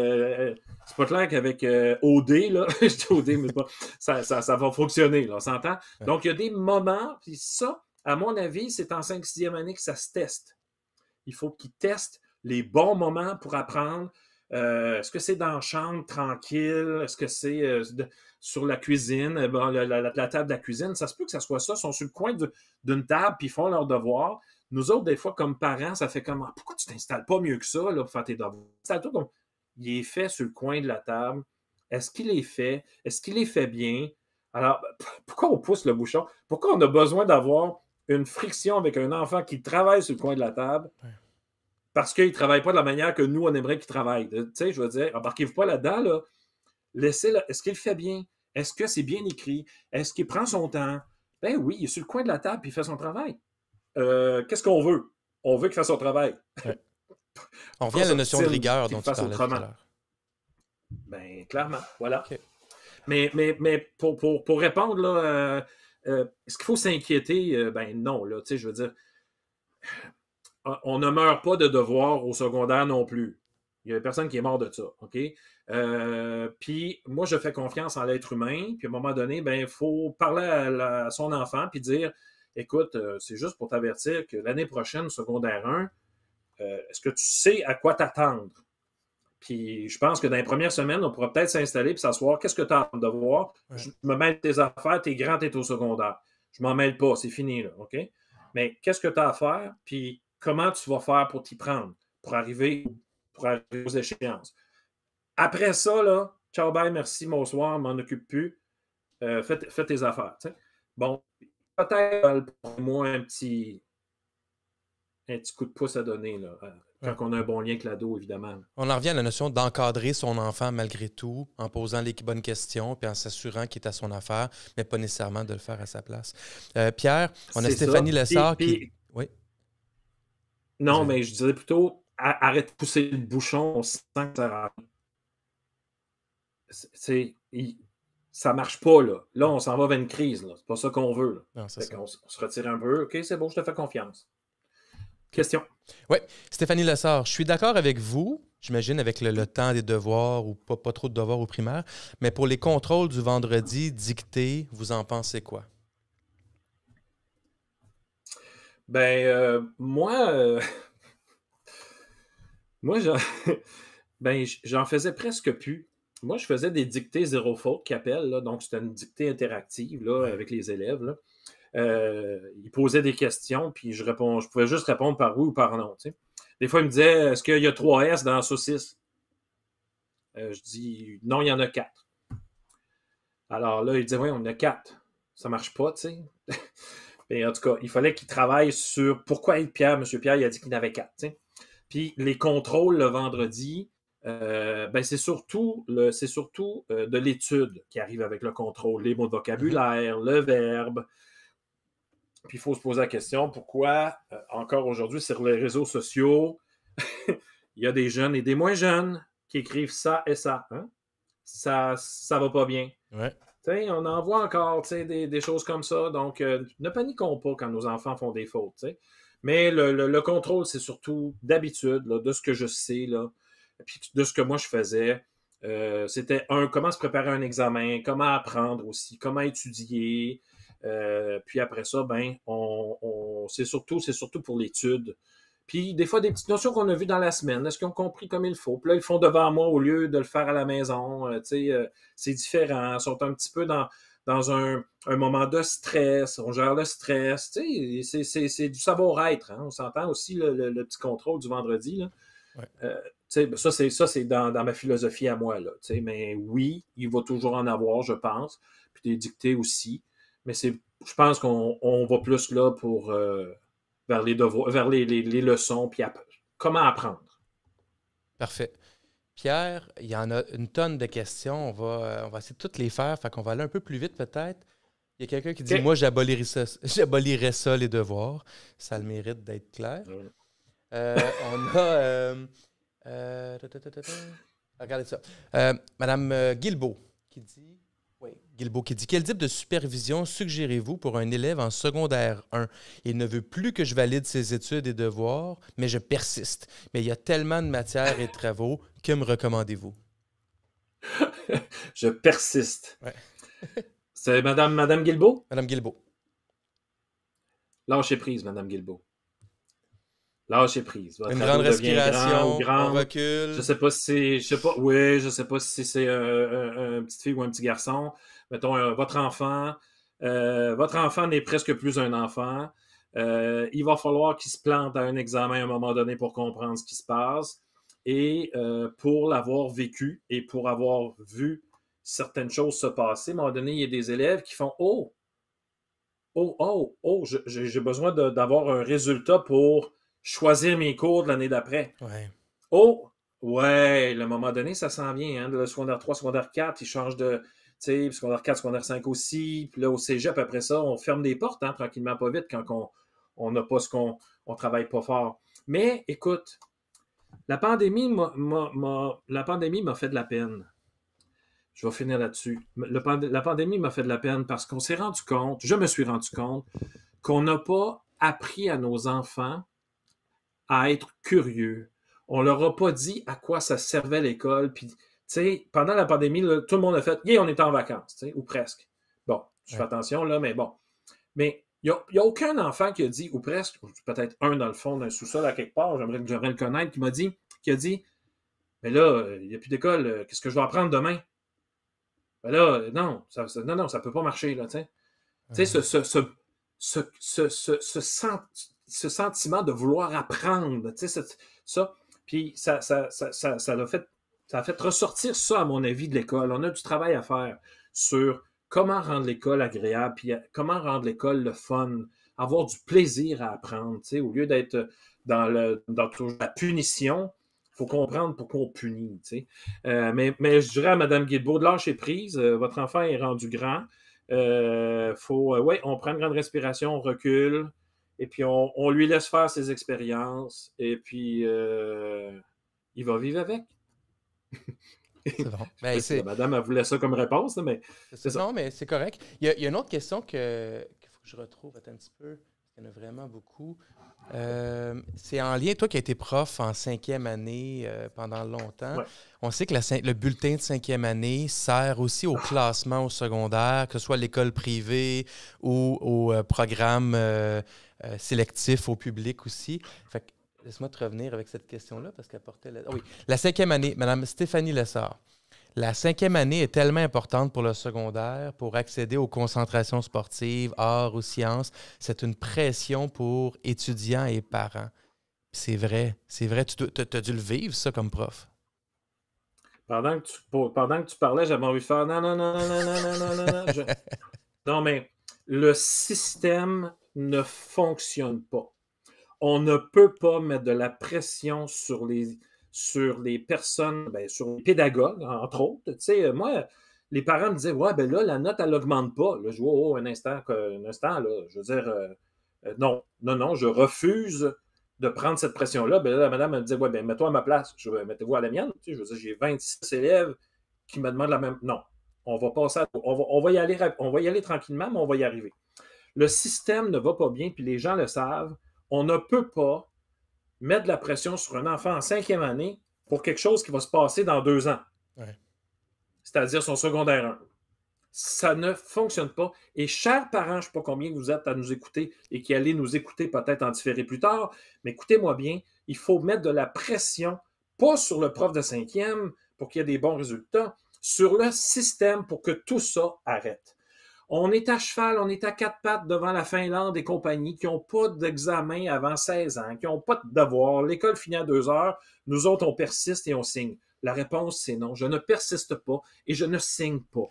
OD, ça, va fonctionner, on s'entend? Donc, il y a des moments, puis ça, à mon avis, c'est en 5-6e année que ça se teste. Il faut qu'ils teste les bons moments pour apprendre. Euh, est-ce que c'est dans la chambre tranquille? Est-ce que c'est euh, sur la cuisine? Euh, la, table de la cuisine, ça se peut que ça soit ça. Ils sont sur le coin d'une table puis ils font leurs devoirs. Nous autres, des fois, comme parents, ça fait comme ah, pourquoi tu t'installes pas mieux que ça là, pour faire tes devoirs? il est fait sur le coin de la table. Est-ce qu'il est fait? Est-ce qu'il est fait bien? Alors, pourquoi on pousse le bouchon? Pourquoi on a besoin d'avoir une friction avec un enfant qui travaille sur le coin de la table? parce qu'il ne travaillent pas de la manière que nous, on aimerait qu'ils travaille. Tu sais, je veux dire, embarquez-vous pas là-dedans, là. Laissez Est-ce qu'il fait bien? Est-ce que c'est bien écrit? Est-ce qu'il prend son temps? Ben oui, il est sur le coin de la table et il fait son travail. Euh, qu'est-ce qu'on veut? On veut qu'il fasse son travail. On revient à la notion de rigueur dont tu parlais tout à l'heure. Ben, clairement, voilà. Mais, mais, mais pour, répondre, là, euh, euh, est-ce qu'il faut s'inquiéter? ben non, là, tu sais, je veux dire, ah, on ne meurt pas de devoir au secondaire non plus. Il n'y a personne qui est mort de ça, OK? Euh, puis moi, je fais confiance en l'être humain. Puis à un moment donné, ben il faut parler à, son enfant puis dire, écoute, euh, c'est juste pour t'avertir que l'année prochaine, secondaire 1, euh, est-ce que tu sais à quoi t'attendre? Puis je pense que dans les premières semaines, on pourra peut-être s'installer puis s'asseoir. Qu'est-ce que tu as à devoir? Je me mêle tes affaires, t'es grand, t'es au secondaire. Je m'en mêle pas, c'est fini, là, OK? Mais qu'est-ce que tu as à faire? Puis comment tu vas faire pour t'y prendre, pour arriver, pour arriver aux échéances. Après ça, là, ciao, bye, merci, bonsoir, m'en occupe plus. Euh, fais, tes affaires. Bon, peut-être euh, pour moi un petit, un petit coup de pouce à donner là, euh, quand on a un bon lien avec l'ado, évidemment. On en revient à la notion d'encadrer son enfant malgré tout, en posant les bonnes questions, puis en s'assurant qu'il est à son affaire, mais pas nécessairement de le faire à sa place. Pierre, on a Stéphanie Lessard qui. Oui. Non, mais je dirais plutôt arrête de pousser le bouchon, on sent que ça c'est, ça marche pas, là. Là, on s'en va vers une crise, là. C'est pas ça qu'on veut, on, se retire un peu. OK, c'est bon, je te fais confiance. Question. Oui, Stéphanie Lessard, je suis d'accord avec vous, j'imagine, avec le, temps des devoirs ou pas, pas trop de devoirs au primaire, mais pour les contrôles du vendredi dictés, vous en pensez quoi? Ben, euh, moi, euh, moi, ben, j'en, faisais presque plus. Moi, je faisais des dictées zéro faute qui donc c'était une dictée interactive avec les élèves. Euh, ils posaient des questions, puis je, réponds, je pouvais juste répondre par oui ou par non. Des fois, ils me disaient Est-ce qu'il y a trois S dans la saucisse Je dis Non, il y en a quatre. Alors là, ils disaient Oui, on en a quatre. Ça marche pas, tu sais en tout cas, il fallait qu'il travaille sur pourquoi être Pierre. Monsieur Pierre, il a dit qu'il n'avait quatre. Puis les contrôles le vendredi, euh, ben c'est surtout, c'est surtout euh, de l'étude qui arrive avec le contrôle, les mots de vocabulaire, le verbe. Puis il faut se poser la question pourquoi, euh, encore aujourd'hui, sur les réseaux sociaux, il y a des jeunes et des moins jeunes qui écrivent ça et ça. Hein? Ça, ça va pas bien. Ouais on en voit encore des, des, choses comme ça. Donc, euh, ne paniquons pas quand nos enfants font des fautes. Mais le, contrôle, c'est surtout d'habitude, de ce que je sais, là, puis de ce que moi je faisais. Euh, c'était un, comment se préparer à un examen, comment apprendre aussi, comment étudier. Euh, puis après ça, ben, on, c'est surtout pour l'étude. Puis des fois, des petites notions qu'on a vues dans la semaine, est-ce qu'ils ont compris comme il faut? Puis là, ils font devant moi au lieu de le faire à la maison. Euh, tu euh, c'est différent. Ils sont un petit peu dans, dans un, moment de stress. On gère le stress. C'est du savoir-être. Hein. On s'entend aussi le, petit contrôle du vendredi. Là. Euh, ben, ça, c'est ça, c'est dans, ma philosophie à moi. Là, mais oui, il va toujours en avoir, je pense. Puis des dictées aussi. Mais c'est je pense qu'on va plus là pour vers les devoirs, vers les, leçons, puis comment apprendre. Parfait. Pierre, il y en a une tonne de questions. On va, on va essayer de toutes les faire. Fait qu'on va aller un peu plus vite peut-être. Il y a quelqu'un qui dit Moi, j'abolirais ça, ça, les devoirs. Ça le mérite d'être clair. Ah euh, on a. Euh, euh, Regardez ça. Madame Guilbeault qui dit oui. Guilbeault qui dit Quel type de supervision suggérez-vous pour un élève en secondaire 1 Il ne veut plus que je valide ses études et devoirs, mais je persiste. Mais il y a tellement de matières et de travaux. Que me recommandez-vous Je persiste. C'est Madame, Madame Guilbeault Madame Guilbeault. Lâchez prise, Madame Guilbeault j'ai prise. une grande respiration, grand, recul. Je sais pas si je sais pas, oui, je sais pas si c'est euh, euh, une petite fille ou un petit garçon. Mettons, euh, votre enfant, votre enfant n'est presque plus un enfant. il va falloir qu'il se plante à un examen à un moment donné pour comprendre ce qui se passe. Et pour l'avoir vécu et pour avoir vu certaines choses se passer, à un moment donné, il y a des élèves qui font Oh, oh, oh, oh, j'ai besoin d'avoir un résultat pour choisir mes cours de l'année d'après. Oh, ouais, le moment donné, ça s'en vient. Hein, le secondaire 3, secondaire 4, ils changent de. Tu sais, secondaire 4, secondaire 5 aussi. Puis là, au cégep, après ça, on ferme des portes, hein, tranquillement, pas vite, quand on n'a pas ce qu'on on travaille pas fort. Mais écoute, la pandémie la pandémie m'a fait de la peine. Je vais finir là-dessus. la pandémie m'a fait de la peine parce qu'on s'est rendu compte, je me suis rendu compte, qu'on n'a pas appris à nos enfants à être curieux. On leur a pas dit à quoi ça servait l'école. Puis, tu sais, pendant la pandémie, tout le monde a fait Yeah, on est en vacances, ou presque. Bon, je fais attention là, mais bon. Mais il n'y a, aucun enfant qui a dit, ou presque, peut-être un dans le fond d'un sous-sol à quelque part, j'aimerais le connaître, qui m'a dit, qui a dit Mais là, il n'y a plus d'école, euh, qu'est-ce que je vais apprendre demain? Ben là, euh, non, ça, non, non, ça ne peut pas marcher, là, tu sais. Tu sais, ce, ce, ce, ce, ce, ce, ce sentiment de vouloir apprendre, tu sais, ça. Puis ça, ça, ça, ça, a fait, ça fait ressortir ça, à mon avis, de l'école. On a du travail à faire sur comment rendre l'école agréable, puis euh, comment rendre l'école le fun, avoir du plaisir à apprendre, tu sais, au lieu d'être dans, le, la punition, il faut comprendre pourquoi on punit, tu sais. Euh, mais, mais je dirais à Mme Guilbeault, de lâcher prise, euh, votre enfant est rendu grand, faut, ouais, on prend une grande respiration, on recule, et puis, on, lui laisse faire ses expériences. Et puis, euh, il va vivre avec. Bon. Ben, madame, elle voulait ça comme réponse, mais c'est ça. Non, mais c'est correct. Il y, a, une autre question que, faut que je retrouve un petit peu. Il y en a vraiment beaucoup. Euh, c'est en lien, toi qui as été prof en cinquième année euh, pendant longtemps, on sait que le bulletin de cinquième année sert aussi au classement au secondaire, que ce soit à l'école privée ou au programme sélectif au public aussi. Fait laisse-moi te revenir avec cette question-là parce qu'elle portait. La... oui, la cinquième année, Madame Stéphanie Lessard. La cinquième année est tellement importante pour le secondaire, pour accéder aux concentrations sportives, arts ou sciences. C'est une pression pour étudiants et parents. C'est vrai, c'est vrai. Tu as dû le vivre, ça, comme prof. Pendant que tu, parlais, j'avais envie de faire non, non, non, non, non, non, non, non, Non, mais le système ne fonctionne pas. On ne peut pas mettre de la pression sur les, sur les personnes, ben, sur les pédagogues, entre autres. moi, les parents me disaient Ouais, ben là, la note, elle n'augmente pas. je vois, oh, un instant, un instant, là, je veux dire, euh, euh, non, non, non, je refuse de prendre cette pression-là. Ben là, la madame me disait Ouais, ben mets-toi à ma place, mettez-vous à la mienne. je veux dire, j'ai 26 élèves qui me demandent la même. Non, on va passer on, va, on, va y aller, on va y aller tranquillement, mais on va y arriver le système ne va pas bien, puis les gens le savent. On ne peut pas mettre de la pression sur un enfant en cinquième année pour quelque chose qui va se passer dans deux ans. C'est-à-dire son secondaire 1. Ça ne fonctionne pas. Et chers parents, je ne sais pas combien vous êtes à nous écouter et qui allez nous écouter peut-être en différé plus tard, mais écoutez-moi bien, il faut mettre de la pression, pas sur le prof de cinquième pour qu'il y ait des bons résultats, sur le système pour que tout ça arrête. On est à cheval, on est à quatre pattes devant la Finlande et compagnie qui n'ont pas d'examen avant 16 ans, qui n'ont pas de devoir. L'école finit à deux heures. Nous autres, on persiste et on signe. La réponse, c'est non. Je ne persiste pas et je ne signe pas.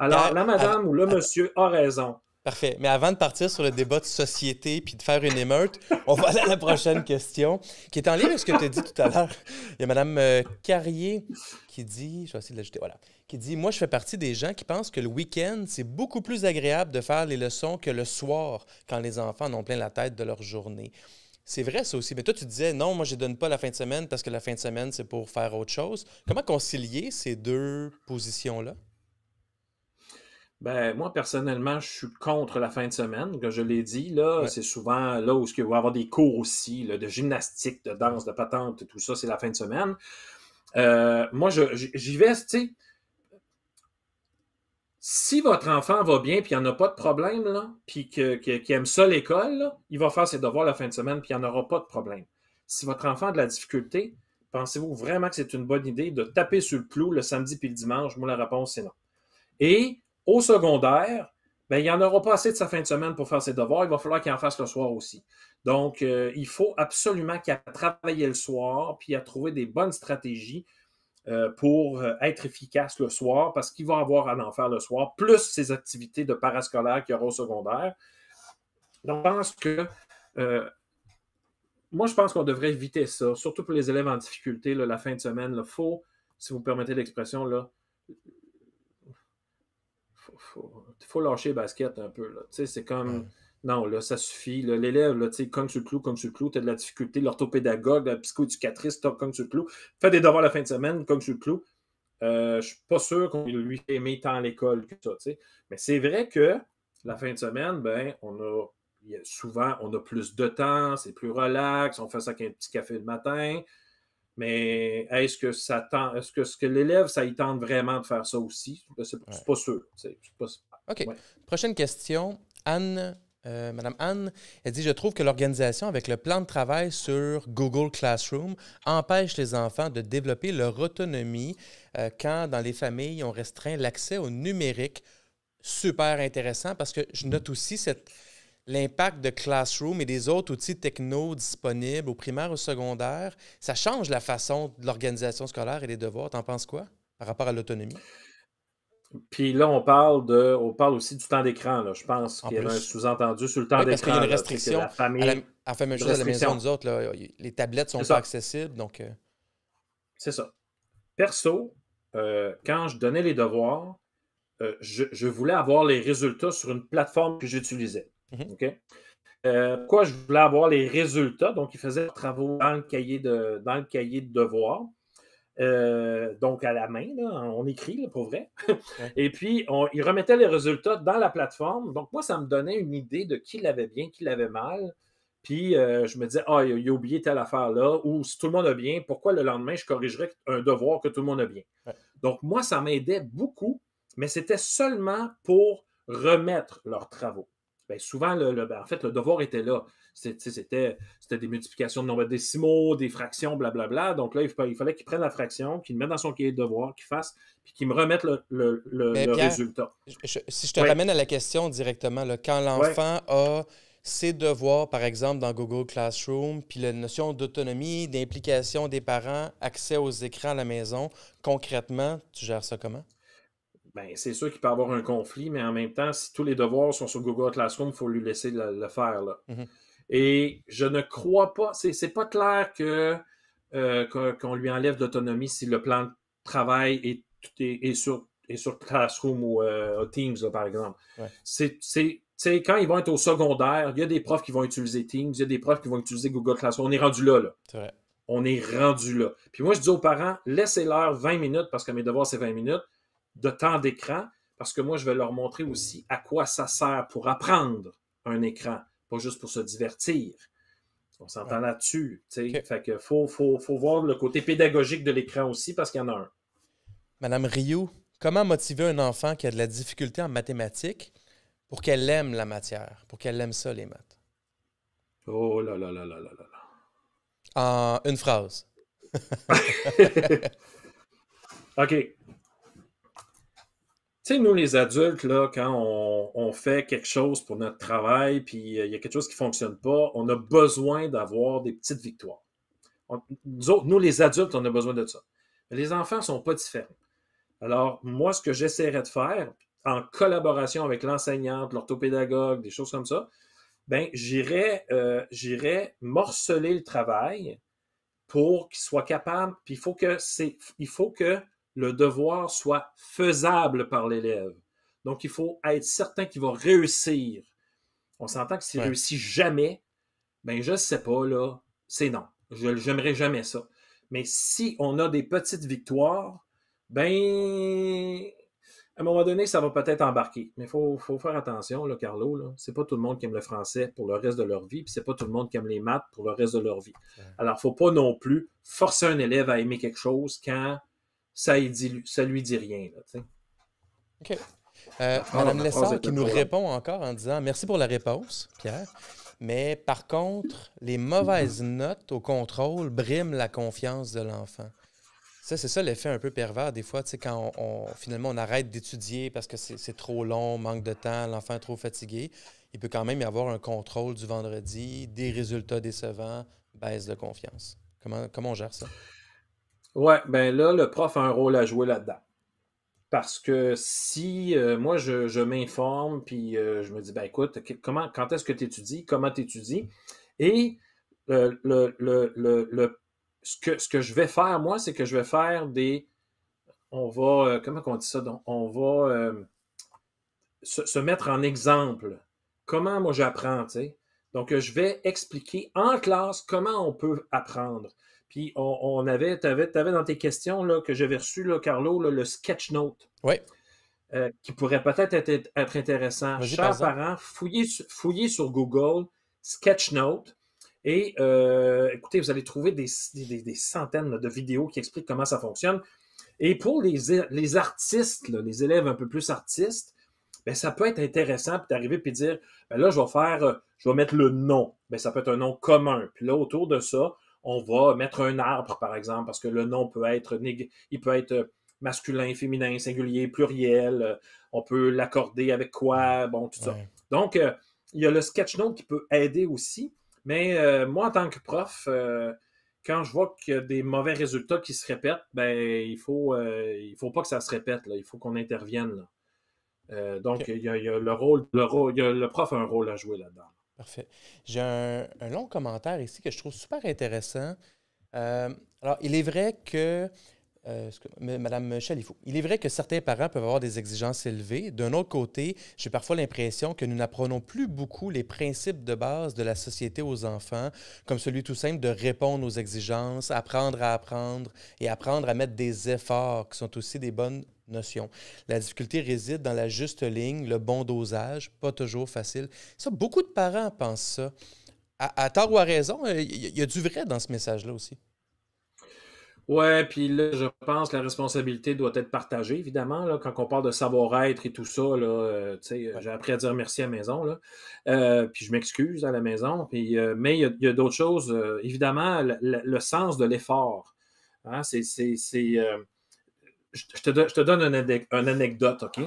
Alors, la madame ou le monsieur a raison. Parfait. Mais avant de partir sur le débat de société puis de faire une émeute, on va aller à la prochaine question qui est en lien avec ce que tu as dit tout à l'heure. Il y a Mme euh, Carrier qui dit, je vais essayer de l'ajouter, voilà, qui dit Moi, je fais partie des gens qui pensent que le week-end, c'est beaucoup plus agréable de faire les leçons que le soir quand les enfants en ont plein la tête de leur journée. C'est vrai, ça aussi. Mais toi, tu disais non, moi, je ne donne pas la fin de semaine parce que la fin de semaine, c'est pour faire autre chose. Comment concilier ces deux positions-là? Ben, moi, personnellement, je suis contre la fin de semaine, comme je l'ai dit. Là, c'est souvent là où il va y avoir des cours aussi, de gymnastique, de danse, de patente, tout ça, c'est la fin de semaine. Euh, moi, j'y vais, Si votre enfant va bien, puis qu'il n'y en a pas de problème, là, puis qu'il aime ça l'école, il va faire ses devoirs la fin de semaine, puis il n'y en aura pas de problème. Si votre enfant a de la difficulté, pensez-vous vraiment que c'est une bonne idée de taper sur le clou le samedi puis le dimanche? Moi, la réponse, c'est non. Et au secondaire, ben, il en aura pas assez de sa fin de semaine pour faire ses devoirs. Il va falloir qu'il en fasse le soir aussi. Donc, euh, il faut absolument qu'il a travaillé le soir, puis à trouver des bonnes stratégies euh, pour euh, être efficace le soir, parce qu'il va avoir à en faire le soir, plus ses activités de parascolaire qu'il aura au secondaire. Donc, je pense que moi, je pense qu'on devrait éviter ça, surtout pour les élèves en difficulté, la fin de semaine. Il faut, si vous permettez l'expression, il faut lâcher basket un peu. C'est comme. Non, là, ça suffit. L'élève, comme sur le clou, comme sur le clou, tu as de la difficulté. L'orthopédagogue, la psychoéducatrice, comme sur le clou. Fais des devoirs la fin de semaine, comme sur le clou. Euh, je ne suis pas sûr qu'on lui ait aimé tant l'école que ça. Mais c'est vrai que la fin de semaine, ben, on a souvent on a plus de temps, c'est plus relax, on fait ça qu'un petit café le matin. Mais est-ce que ça est-ce que, que l'élève, ça y tente vraiment de faire ça aussi? Je ne suis pas sûr. OK. Prochaine question. Anne, euh, Madame Anne, elle dit Je trouve que l'organisation avec le plan de travail sur Google Classroom empêche les enfants de développer leur autonomie euh, quand, dans les familles, on restreint l'accès au numérique. Super intéressant parce que je note aussi cette l'impact de Classroom et des autres outils techno disponibles au primaire, au secondaire, ça change la façon de l'organisation scolaire et des devoirs. T'en penses quoi par rapport à l'autonomie? Puis là, on parle de, on parle aussi du temps d'écran. Je pense qu'il y a un sous-entendu sur le temps d'écran. Parce y a une restriction. enfin, même chose à la maison, nous autres, les tablettes sont pas accessibles. donc... Euh. C'est ça. Perso, euh, quand je donnais les devoirs, euh, je voulais avoir les résultats sur une plateforme que j'utilisais. Mhm. OK. pourquoi euh, je voulais avoir les résultats? Donc, ils faisaient leurs travaux dans le cahier de, dans le cahier de devoirs. Euh, donc, à la main, on écrit pour vrai. Et puis, on, ils remettaient les résultats dans la plateforme. Donc, moi, ça me donnait une idée de qui l'avait bien, qui l'avait mal. Puis, euh, je me disais, ah, il a, oublié telle affaire-là. Ou si tout le monde a bien, pourquoi le lendemain, je corrigerais un devoir que tout le monde a bien? Donc, moi, ça m'aidait beaucoup, mais c'était seulement pour remettre leurs travaux. Ben, souvent, le, ben, en fait, le devoir était là. C'était des multiplications de nombres décimaux, des fractions, blablabla. Donc là, il, fallait qu'il prenne la fraction, qu'il mette dans son cahier de devoir, qu'il fasse, puis qu'il me remette le, le résultat. si je te ramène à la question directement, là, quand l'enfant a ses devoirs, par exemple, dans Google Classroom, puis la notion d'autonomie, d'implication des parents, accès aux écrans à la maison, concrètement, tu gères ça comment? Ben, c'est sûr qu'il peut y avoir un conflit, mais en même temps, si tous les devoirs sont sur Google Classroom, il faut lui laisser le, faire. Mhm. Et je ne crois pas, c'est pas clair euh, que qu'on lui enlève d'autonomie si le plan de travail est, sur, sur Classroom ou euh, Teams, par exemple. C'est quand ils vont être au secondaire, il y a des profs qui vont utiliser Teams, il y a des profs qui vont utiliser Google Classroom. On est rendu là. là. On est rendu là. Puis moi, je dis aux parents, laissez-leur 20 minutes parce que mes devoirs, c'est 20 minutes de temps d'écran, parce que moi, je vais leur montrer aussi à quoi ça sert pour apprendre un écran, pas juste pour se divertir. On s'entend là-dessus. sais. Fait que faut, faut, voir le côté pédagogique de l'écran aussi, parce qu'il y en a un. Madame Rioux, comment motiver un enfant qui a de la difficulté en mathématiques pour qu'elle aime la matière, pour qu'elle aime ça, les maths? Oh là là là là là là. En une phrase. OK. Tu sais, nous, les adultes, là, quand on, fait quelque chose pour notre travail, puis euh, il y a quelque chose qui ne fonctionne pas, on a besoin d'avoir des petites victoires. nous, les adultes, on a besoin de ça. les enfants ne sont pas différents. Alors, moi, ce que j'essaierais de faire, en collaboration avec l'enseignante, l'orthopédagogue, des choses comme ça, ben, j'irais euh, morceler le travail pour qu'il soit capable. Puis il faut que c'est, il faut que le devoir soit faisable par l'élève. Donc, il faut être certain qu'il va réussir. On s'entend que s'il ne réussit jamais, ben je ne sais pas, là, c'est non. Je n'aimerais jamais ça. Mais si on a des petites victoires, ben à un moment donné, ça va peut-être embarquer. Mais il faut, faire attention, là, Carlo. Là. C'est pas tout le monde qui aime le français pour le reste de leur vie, puis c'est pas tout le monde qui aime les maths pour le reste de leur vie. Alors, faut pas non plus forcer un élève à aimer quelque chose quand ça, dit, lui dit rien. OK. Euh, ah, Madame Lessard qui nous répond encore en disant Merci pour la réponse, Pierre. Mais par contre, les mauvaises notes au contrôle briment la confiance de l'enfant. Ça, c'est ça l'effet un peu pervers des fois, quand on, finalement on arrête d'étudier parce que c'est trop long, manque de temps, l'enfant est trop fatigué, il peut quand même y avoir un contrôle du vendredi, des résultats décevants, baisse de confiance. Comment, comment on gère ça? Oui, ben là, le prof a un rôle à jouer là-dedans. Parce que si euh, moi, je, m'informe, puis euh, je me dis, ben écoute, comment, quand est-ce que tu étudies, comment tu étudies, et euh, ce, que, je vais faire, moi, c'est que je vais faire des... On va, comment on dit ça? on va se, se, mettre en exemple. Comment moi j'apprends, tu sais? Donc, je vais expliquer en classe comment on peut apprendre. Puis on, avait, tu avais, dans tes questions là, que j'avais reçu, là, Carlo, le sketch note. Oui. Euh, qui pourrait peut-être être, intéressant. Chers parents, fouillez, sur Google sketch note. Et euh, écoutez, vous allez trouver des, centaines de vidéos qui expliquent comment ça fonctionne. Et pour les, artistes, les élèves un peu plus artistes, ben, ça peut être intéressant d'arriver puis dire ben, là, je vais faire, euh, je vais mettre le nom. Ben, ça peut être un nom commun. Puis là, autour de ça, on va mettre un arbre, par exemple, parce que le nom peut être, il peut être euh, masculin, féminin, singulier, pluriel. Euh, on peut l'accorder avec quoi, bon, tout ça. Donc, euh, il y a le sketch note qui peut aider aussi. Mais moi, en tant que prof, quand je vois qu'il y a des mauvais résultats qui se répètent, ben, il faut, faut pas que ça se répète. Il faut qu'on intervienne. donc, il, y a, le rôle, le rôle le prof a un rôle à jouer là-dedans. Parfait. J'ai un, long commentaire ici que je trouve super intéressant. Euh, alors, il est vrai que, euh, Madame Chalifou, il est vrai que certains parents peuvent avoir des exigences élevées. D'un autre côté, j'ai parfois l'impression que nous n'apprenons plus beaucoup les principes de base de la société aux enfants, comme celui tout simple de répondre aux exigences, apprendre à apprendre et apprendre à mettre des efforts, qui sont aussi des bonnes notion. La difficulté réside dans la juste ligne, le bon dosage, pas toujours facile. Ça, beaucoup de parents pensent ça. À, tort ou à raison, euh, il y, a du vrai dans ce message-là aussi. Oui, puis là, je pense que la responsabilité doit être partagée, évidemment. quand on parle de savoir-être et tout ça, là, euh, j'ai appris à dire merci à la maison. Euh, puis je m'excuse à la maison. mais il y a, d'autres choses. évidemment, le, sens de l'effort. Hein, c'est je, te, donne une, anecdote, OK?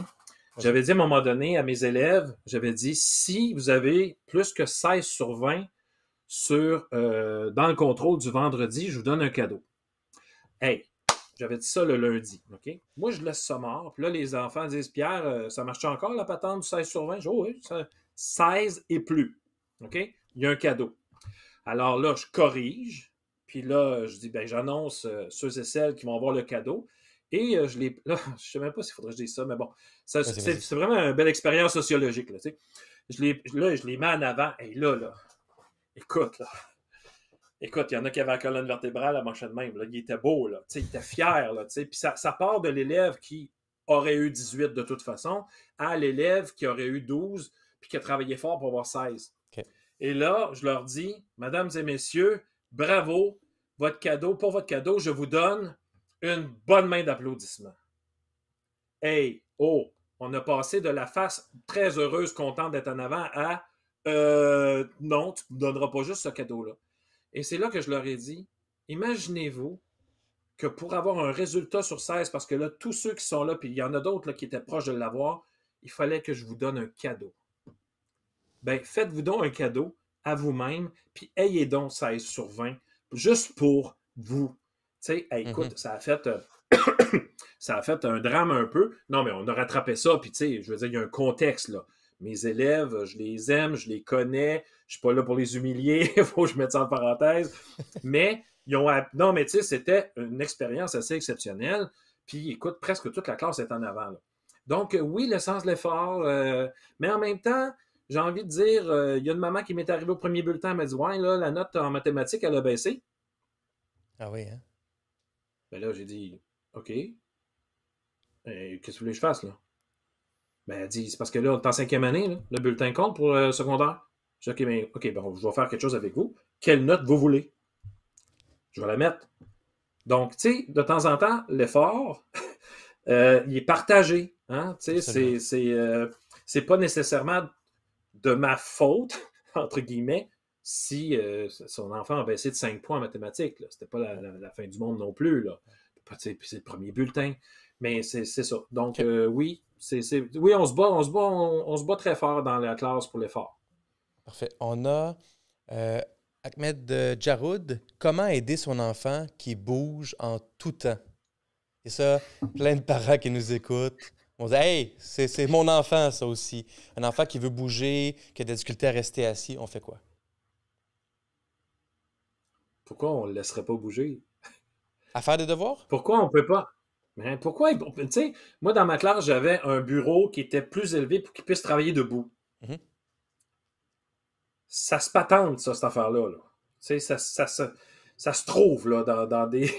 J'avais dit à un moment donné à mes élèves, j'avais dit, si vous avez plus que 16 sur 20 sur, euh, dans le contrôle du vendredi, je vous donne un cadeau. Hey, j'avais dit ça le lundi. OK? Moi, je laisse ça mort. Puis là, les enfants disent Pierre, euh, ça marche encore la patente du 16 sur 20 Je dis oui, 16 et plus. OK? Il y a un cadeau. Alors là, je corrige. Puis là, je dis ben, j'annonce euh, ceux et celles qui vont avoir le cadeau. Et euh, je l'ai. je sais même pas s'il faudrait que je dise ça, mais bon, c'est vraiment une belle expérience sociologique. Là, je là, je les mets en avant. Et là, là, écoute, là. Écoute, il y en a qui avaient la colonne vertébrale à manche de même. Là. Il était beau, là. il était fier. Là, Puis ça, part de l'élève qui aurait eu 18 de toute façon à l'élève qui aurait eu 12 puis qui a travaillé fort pour avoir 16. Et là, je leur dis, Mesdames et Messieurs, bravo, votre cadeau, pour votre cadeau, je vous donne une bonne main d'applaudissements. Hey, oh, on a passé de la face très heureuse, contente d'être en avant à euh, non, tu ne me donneras pas juste ce cadeau-là. Et c'est là que je leur ai dit imaginez-vous que pour avoir un résultat sur 16, parce que là, tous ceux qui sont là, puis il y en a d'autres qui étaient proches de l'avoir, il fallait que je vous donne un cadeau. Ben, faites-vous donc un cadeau à vous-même, puis ayez donc 16 sur 20, juste pour vous sais, mm-hmm. écoute, ça a fait. Euh, ça a fait un drame un peu. Non, mais on a rattrapé ça, puis tu sais, je veux dire, il y a un contexte, là. Mes élèves, je les aime, je les connais, je suis pas là pour les humilier, il faut que je mette ça en parenthèse. Mais ils ont... Non, mais tu sais, c'était une expérience assez exceptionnelle, puis écoute, presque toute la classe est en avant, là. Donc, euh, oui, le sens de l'effort, euh, mais en même temps, j'ai envie de dire, il y a une maman qui m'est arrivée au premier bulletin, elle m'a dit, ouais, là, la note en mathématiques, elle a baissé. Ah oui, hein? Ben là, j'ai dit, OK, ben, qu'est-ce que vous voulez que je fasse, là? Ben, dit, c'est parce que là, on est en cinquième année, le bulletin compte pour le euh, secondaire. J'ai dit, OK, bon ben, je vais faire quelque chose avec vous. Quelle note vous voulez? Je vais la mettre. Donc, tu sais, de temps en temps, l'effort, euh, il est partagé. Hein? Tu euh, c'est pas nécessairement de ma faute, entre guillemets, si euh, son enfant a baissé de 5 points en mathématiques. Ce n'était pas la, fin du monde non plus. C'est le premier bulletin. Mais c'est ça. Donc, euh, oui, oui, on se bat, on on, se bat très fort dans la classe pour l'effort. Parfait. On a euh, Ahmed Jaroud. Comment aider son enfant qui bouge en tout temps? Et ça, plein de parents qui nous écoutent. On dit, hey, c'est mon enfant, ça aussi. Un enfant qui veut bouger, qui a des difficultés à rester assis, on fait quoi? Pourquoi on ne le laisserait pas bouger? À faire des devoirs? Pourquoi on ne peut pas? Mais pourquoi? Tu moi, dans ma classe, j'avais un bureau qui était plus élevé pour qu'il puisse travailler debout. Mhm. Ça se patente, ça, cette affaire-là. ça, se trouve là, dans, des.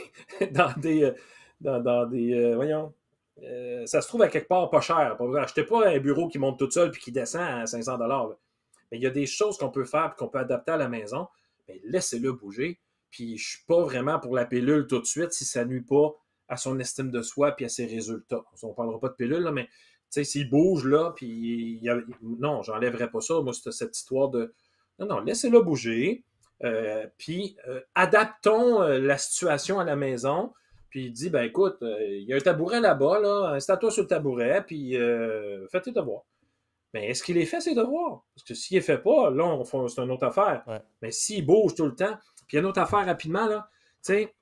dans des. Dans, des euh, euh, voyons. Euh, ça se trouve à quelque part pas cher. Achetez pas un bureau qui monte tout seul puis qui descend à 500 dollars. Mais il y a des choses qu'on peut faire qu'on peut adapter à la maison. Mais laissez-le bouger. Puis je suis pas vraiment pour la pilule tout de suite si ça nuit pas à son estime de soi puis à ses résultats. On parlera pas de pilule, là, mais s'il bouge là, puis il non, j'enlèverai pas ça. Moi, c'était cette histoire de non, non, laissez-le bouger. Euh, puis euh, adaptons euh, la situation à la maison. Puis il dit, ben écoute, il y a un tabouret là-bas, là, installe-toi sur le tabouret, puis fais tes devoirs. Mais ben, est-ce qu'il les fait, ses devoirs? Parce que s'il les fait pas, là, c'est une autre affaire. Mais s'il bouge tout le temps, puis une autre affaire rapidement, là. Tu sais,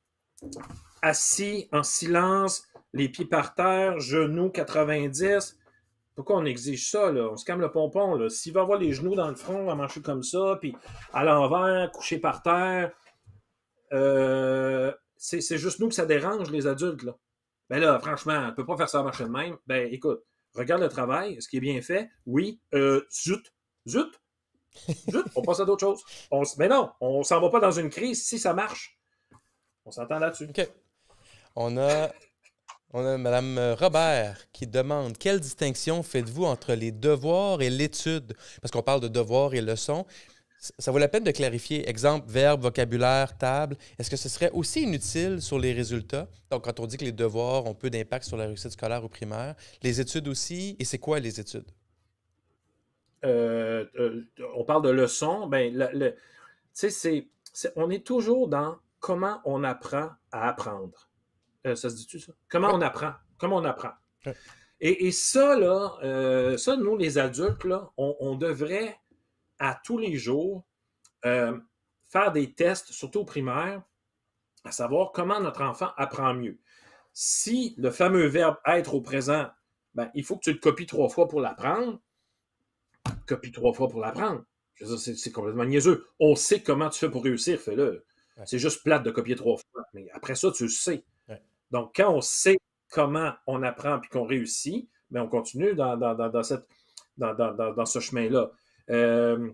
assis en silence, les pieds par terre, genoux 90. Pourquoi on exige ça, là? On se calme le pompon, là. S'il va avoir les genoux dans le front, va marcher comme ça, puis à l'envers, couché par terre, euh, c'est juste nous que ça dérange, les adultes, là. Ben là, franchement, on ne peut pas faire ça à marcher de même. Ben écoute, regarde le travail, ce qui est bien fait. Oui, euh, zut, zut, on passe à d'autres choses. mais non, on s'en va pas dans une crise si ça marche. On s'entend là-dessus. On a, on a Mme euh, Robert qui demande Quelle distinction faites-vous entre les devoirs et l'étude Parce qu'on parle de devoirs et leçons. Ça vaut la peine de clarifier. Exemple, verbe, vocabulaire, table. Est-ce que ce serait aussi inutile sur les résultats? Donc, quand on dit que les devoirs ont peu d'impact sur la réussite scolaire ou primaire, les études aussi, et c'est quoi les études? Euh, euh, on parle de leçons, ben, le, c'est, on est toujours dans comment on apprend à apprendre. Euh, ça se dit-tu, ça? Comment on apprend? Comment on apprend? Et, ça, là, ça, nous, les adultes, on, devrait, à tous les jours, faire des tests, surtout au primaire, à savoir comment notre enfant apprend mieux. Si le fameux verbe être au présent, ben, il faut que tu le copies trois fois pour l'apprendre, copie trois fois pour l'apprendre. C'est complètement niaiseux. On sait comment tu fais pour réussir, fais-le. C'est juste plate de copier trois fois. Mais après ça, tu le sais. Donc, quand on sait comment on apprend puis qu'on réussit, mais ben, on continue dans, cette, dans, ce chemin-là. Euh,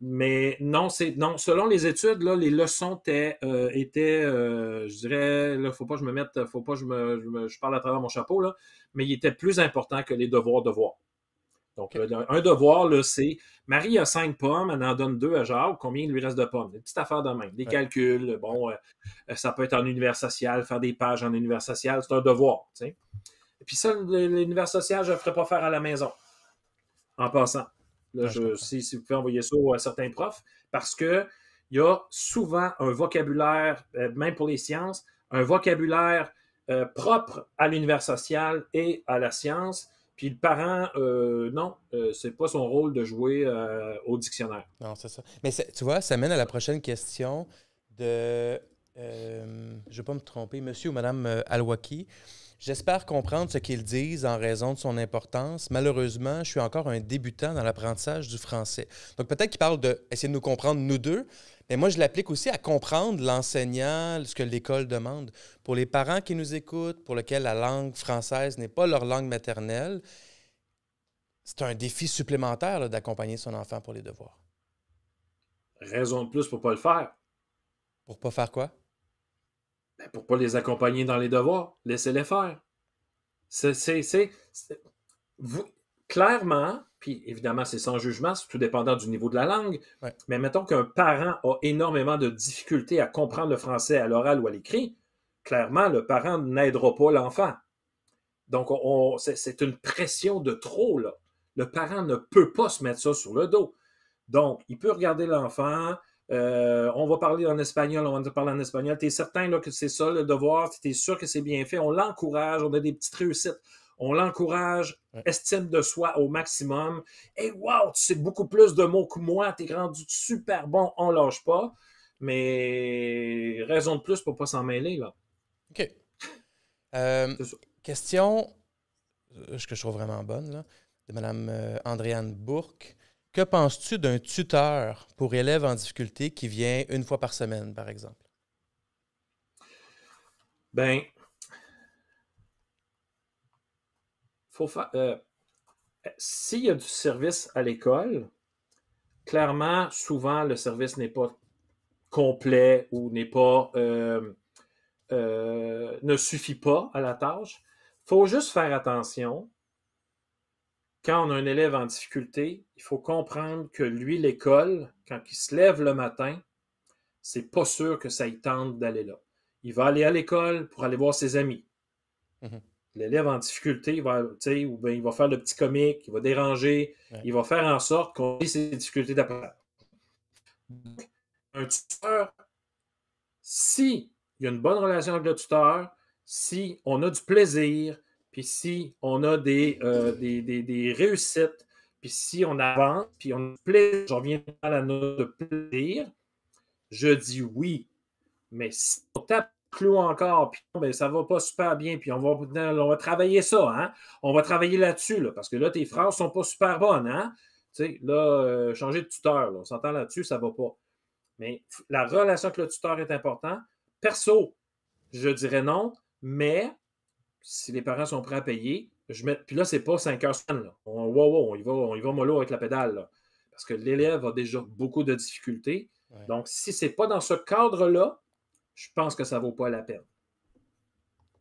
mais non, c'est non. Selon les études, là, les leçons étaient, euh, euh, je dirais, là, faut pas je me mette, faut pas que je me, parle à travers mon chapeau là, mais il était plus important que les devoirs devoirs. Donc, euh, un devoir, c'est Marie a cinq pommes, elle en donne deux à Jacques, combien il lui reste de pommes? Une petite affaire de même. Des calculs, bon, euh, euh, ça peut être en univers social, faire des pages en univers social, c'est un devoir. Et puis ça, l'univers social, je ne ferai pas faire à la maison. En passant. je, si, vous pouvez envoyer ça à certains profs, parce que il y a souvent un vocabulaire, même pour les sciences, un vocabulaire propre à l'univers social et à la science puis le parent, euh, non, euh, c'est pas son rôle de jouer euh, au dictionnaire. Non, c'est ça. Mais tu vois, ça mène à la prochaine question de, je ne vais pas me tromper, monsieur ou madame Alwaki. J'espère comprendre ce qu'ils disent en raison de son importance. Malheureusement, je suis encore un débutant dans l'apprentissage du français. Donc peut-être qu'il parle de essayer de nous comprendre nous deux, mais moi je l'applique aussi à comprendre l'enseignant, ce que l'école demande. Pour les parents qui nous écoutent, pour lesquels la langue française n'est pas leur langue maternelle, c'est un défi supplémentaire d'accompagner son enfant pour les devoirs. Raison de plus pour pas le faire. Pour pas faire quoi? Pour pour pas les accompagner dans les devoirs, laissez-les faire. C'est. clairement, puis évidemment, c'est sans jugement, c'est tout dépendant du niveau de la langue, mais mettons qu'un parent a énormément de difficultés à comprendre le français à l'oral ou à l'écrit, clairement, le parent n'aidera pas l'enfant. Donc, c'est une pression de trop, là. Le parent ne peut pas se mettre ça sur le dos. Donc, il peut regarder l'enfant, euh, on va parler en espagnol, on va te parler en espagnol. Tu es certain que c'est ça le devoir, tu es sûr que c'est bien fait. On l'encourage, on a des petites réussites. On l'encourage, estime de soi au maximum. Et hey, wow, tu sais beaucoup plus de mots que moi, tu es rendu super bon, on lâche pas. Mais raison de plus pour pas s'en mêler. là. OK. Euh, question euh, que je trouve vraiment bonne, de Mme euh, Andréane Bourque. Que penses-tu d'un tuteur pour élèves en difficulté qui vient une fois par semaine, par exemple? Ben, faut euh, S'il y a du service à l'école, clairement, souvent, le service n'est pas complet ou n'est pas. Euh, euh, ne suffit pas à la tâche. faut juste faire attention quand on a un élève en difficulté, il faut comprendre que lui, l'école, quand il se lève le matin, c'est pas sûr que ça y tente d'aller là. Il va aller à l'école pour aller voir ses amis. Mhm. L'élève en difficulté, il va, ou bien il va faire le petit comique, il va déranger, il va faire en sorte qu'on ait ses difficultés d'apprentissage. Un tuteur, s'il si y a une bonne relation avec le tuteur, si on a du plaisir, puis si on a euh, des, des, réussites, puis si on avance, puis on plaît, j'en viens à la note de plaisir, je dis oui. Mais si on tape clou encore, puis ben, ça va pas super bien, puis on va, travailler ça, hein? On va travailler là-dessus, parce que là, tes phrases sont pas super bonnes, hein? Tu sais, là, euh, changer de tuteur, on s'entend là-dessus, ça va pas. Mais la relation avec le tuteur est importante. Perso, je dirais non, mais si les parents sont prêts à payer, je mets... puis là, c'est pas 5 heures semaine. On, on, y va, on va mollo avec la pédale. Parce que l'élève a déjà beaucoup de difficultés. Donc, si c'est pas dans ce cadre-là, je pense que ça vaut pas la peine.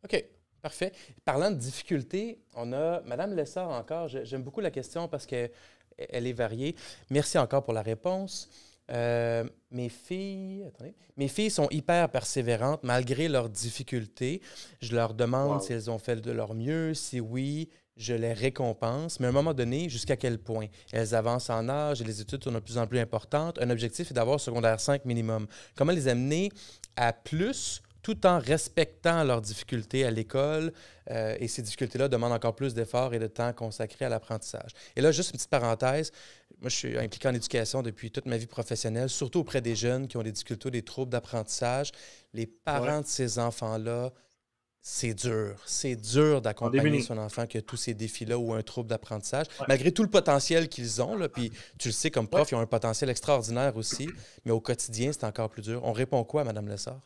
OK. Parfait. Parlant de difficultés, on a Madame Lessard encore. J'aime beaucoup la question parce qu'elle est variée. Merci encore pour la réponse. Euh, mes filles, mes filles sont hyper persévérantes malgré leurs difficultés. Je leur demande si elles ont fait de leur mieux. Si oui, je les récompense. Mais à un moment donné, jusqu'à quel point Elles avancent en âge et les études sont de plus en plus importantes. Un objectif est d'avoir secondaire 5 minimum. Comment les amener à plus tout en respectant leurs difficultés à l'école. Euh, et ces difficultés-là demandent encore plus d'efforts et de temps consacrés à l'apprentissage. Et là, juste une petite parenthèse, moi, je suis impliqué en éducation depuis toute ma vie professionnelle, surtout auprès des jeunes qui ont des difficultés, des troubles d'apprentissage. Les parents de ces enfants-là, c'est dur. C'est dur d'accompagner son enfant qui a tous ces défis-là ou un trouble d'apprentissage, malgré tout le potentiel qu'ils ont. Là, puis tu le sais, comme prof, ils ont un potentiel extraordinaire aussi, mais au quotidien, c'est encore plus dur. On répond quoi, Madame Lessard?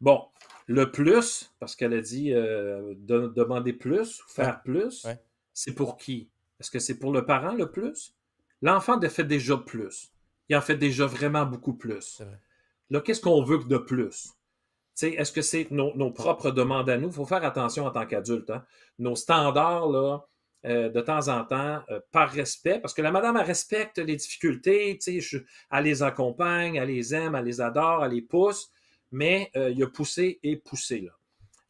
Bon, le plus, parce qu'elle a dit euh, demander plus ou faire plus, c'est pour qui? Est-ce que c'est pour le parent le plus? L'enfant fait déjà plus. Il en fait déjà vraiment beaucoup plus. Là, qu'est-ce qu'on veut de plus? Est-ce que c'est nos, propres demandes à nous? Il faut faire attention en tant qu'adulte. Hein. Nos standards, là, euh, de temps en temps, euh, par respect, parce que la madame, elle respecte les difficultés, elle les accompagne, elle les aime, elle les adore, elle les pousse, mais euh, il y a poussé et poussé.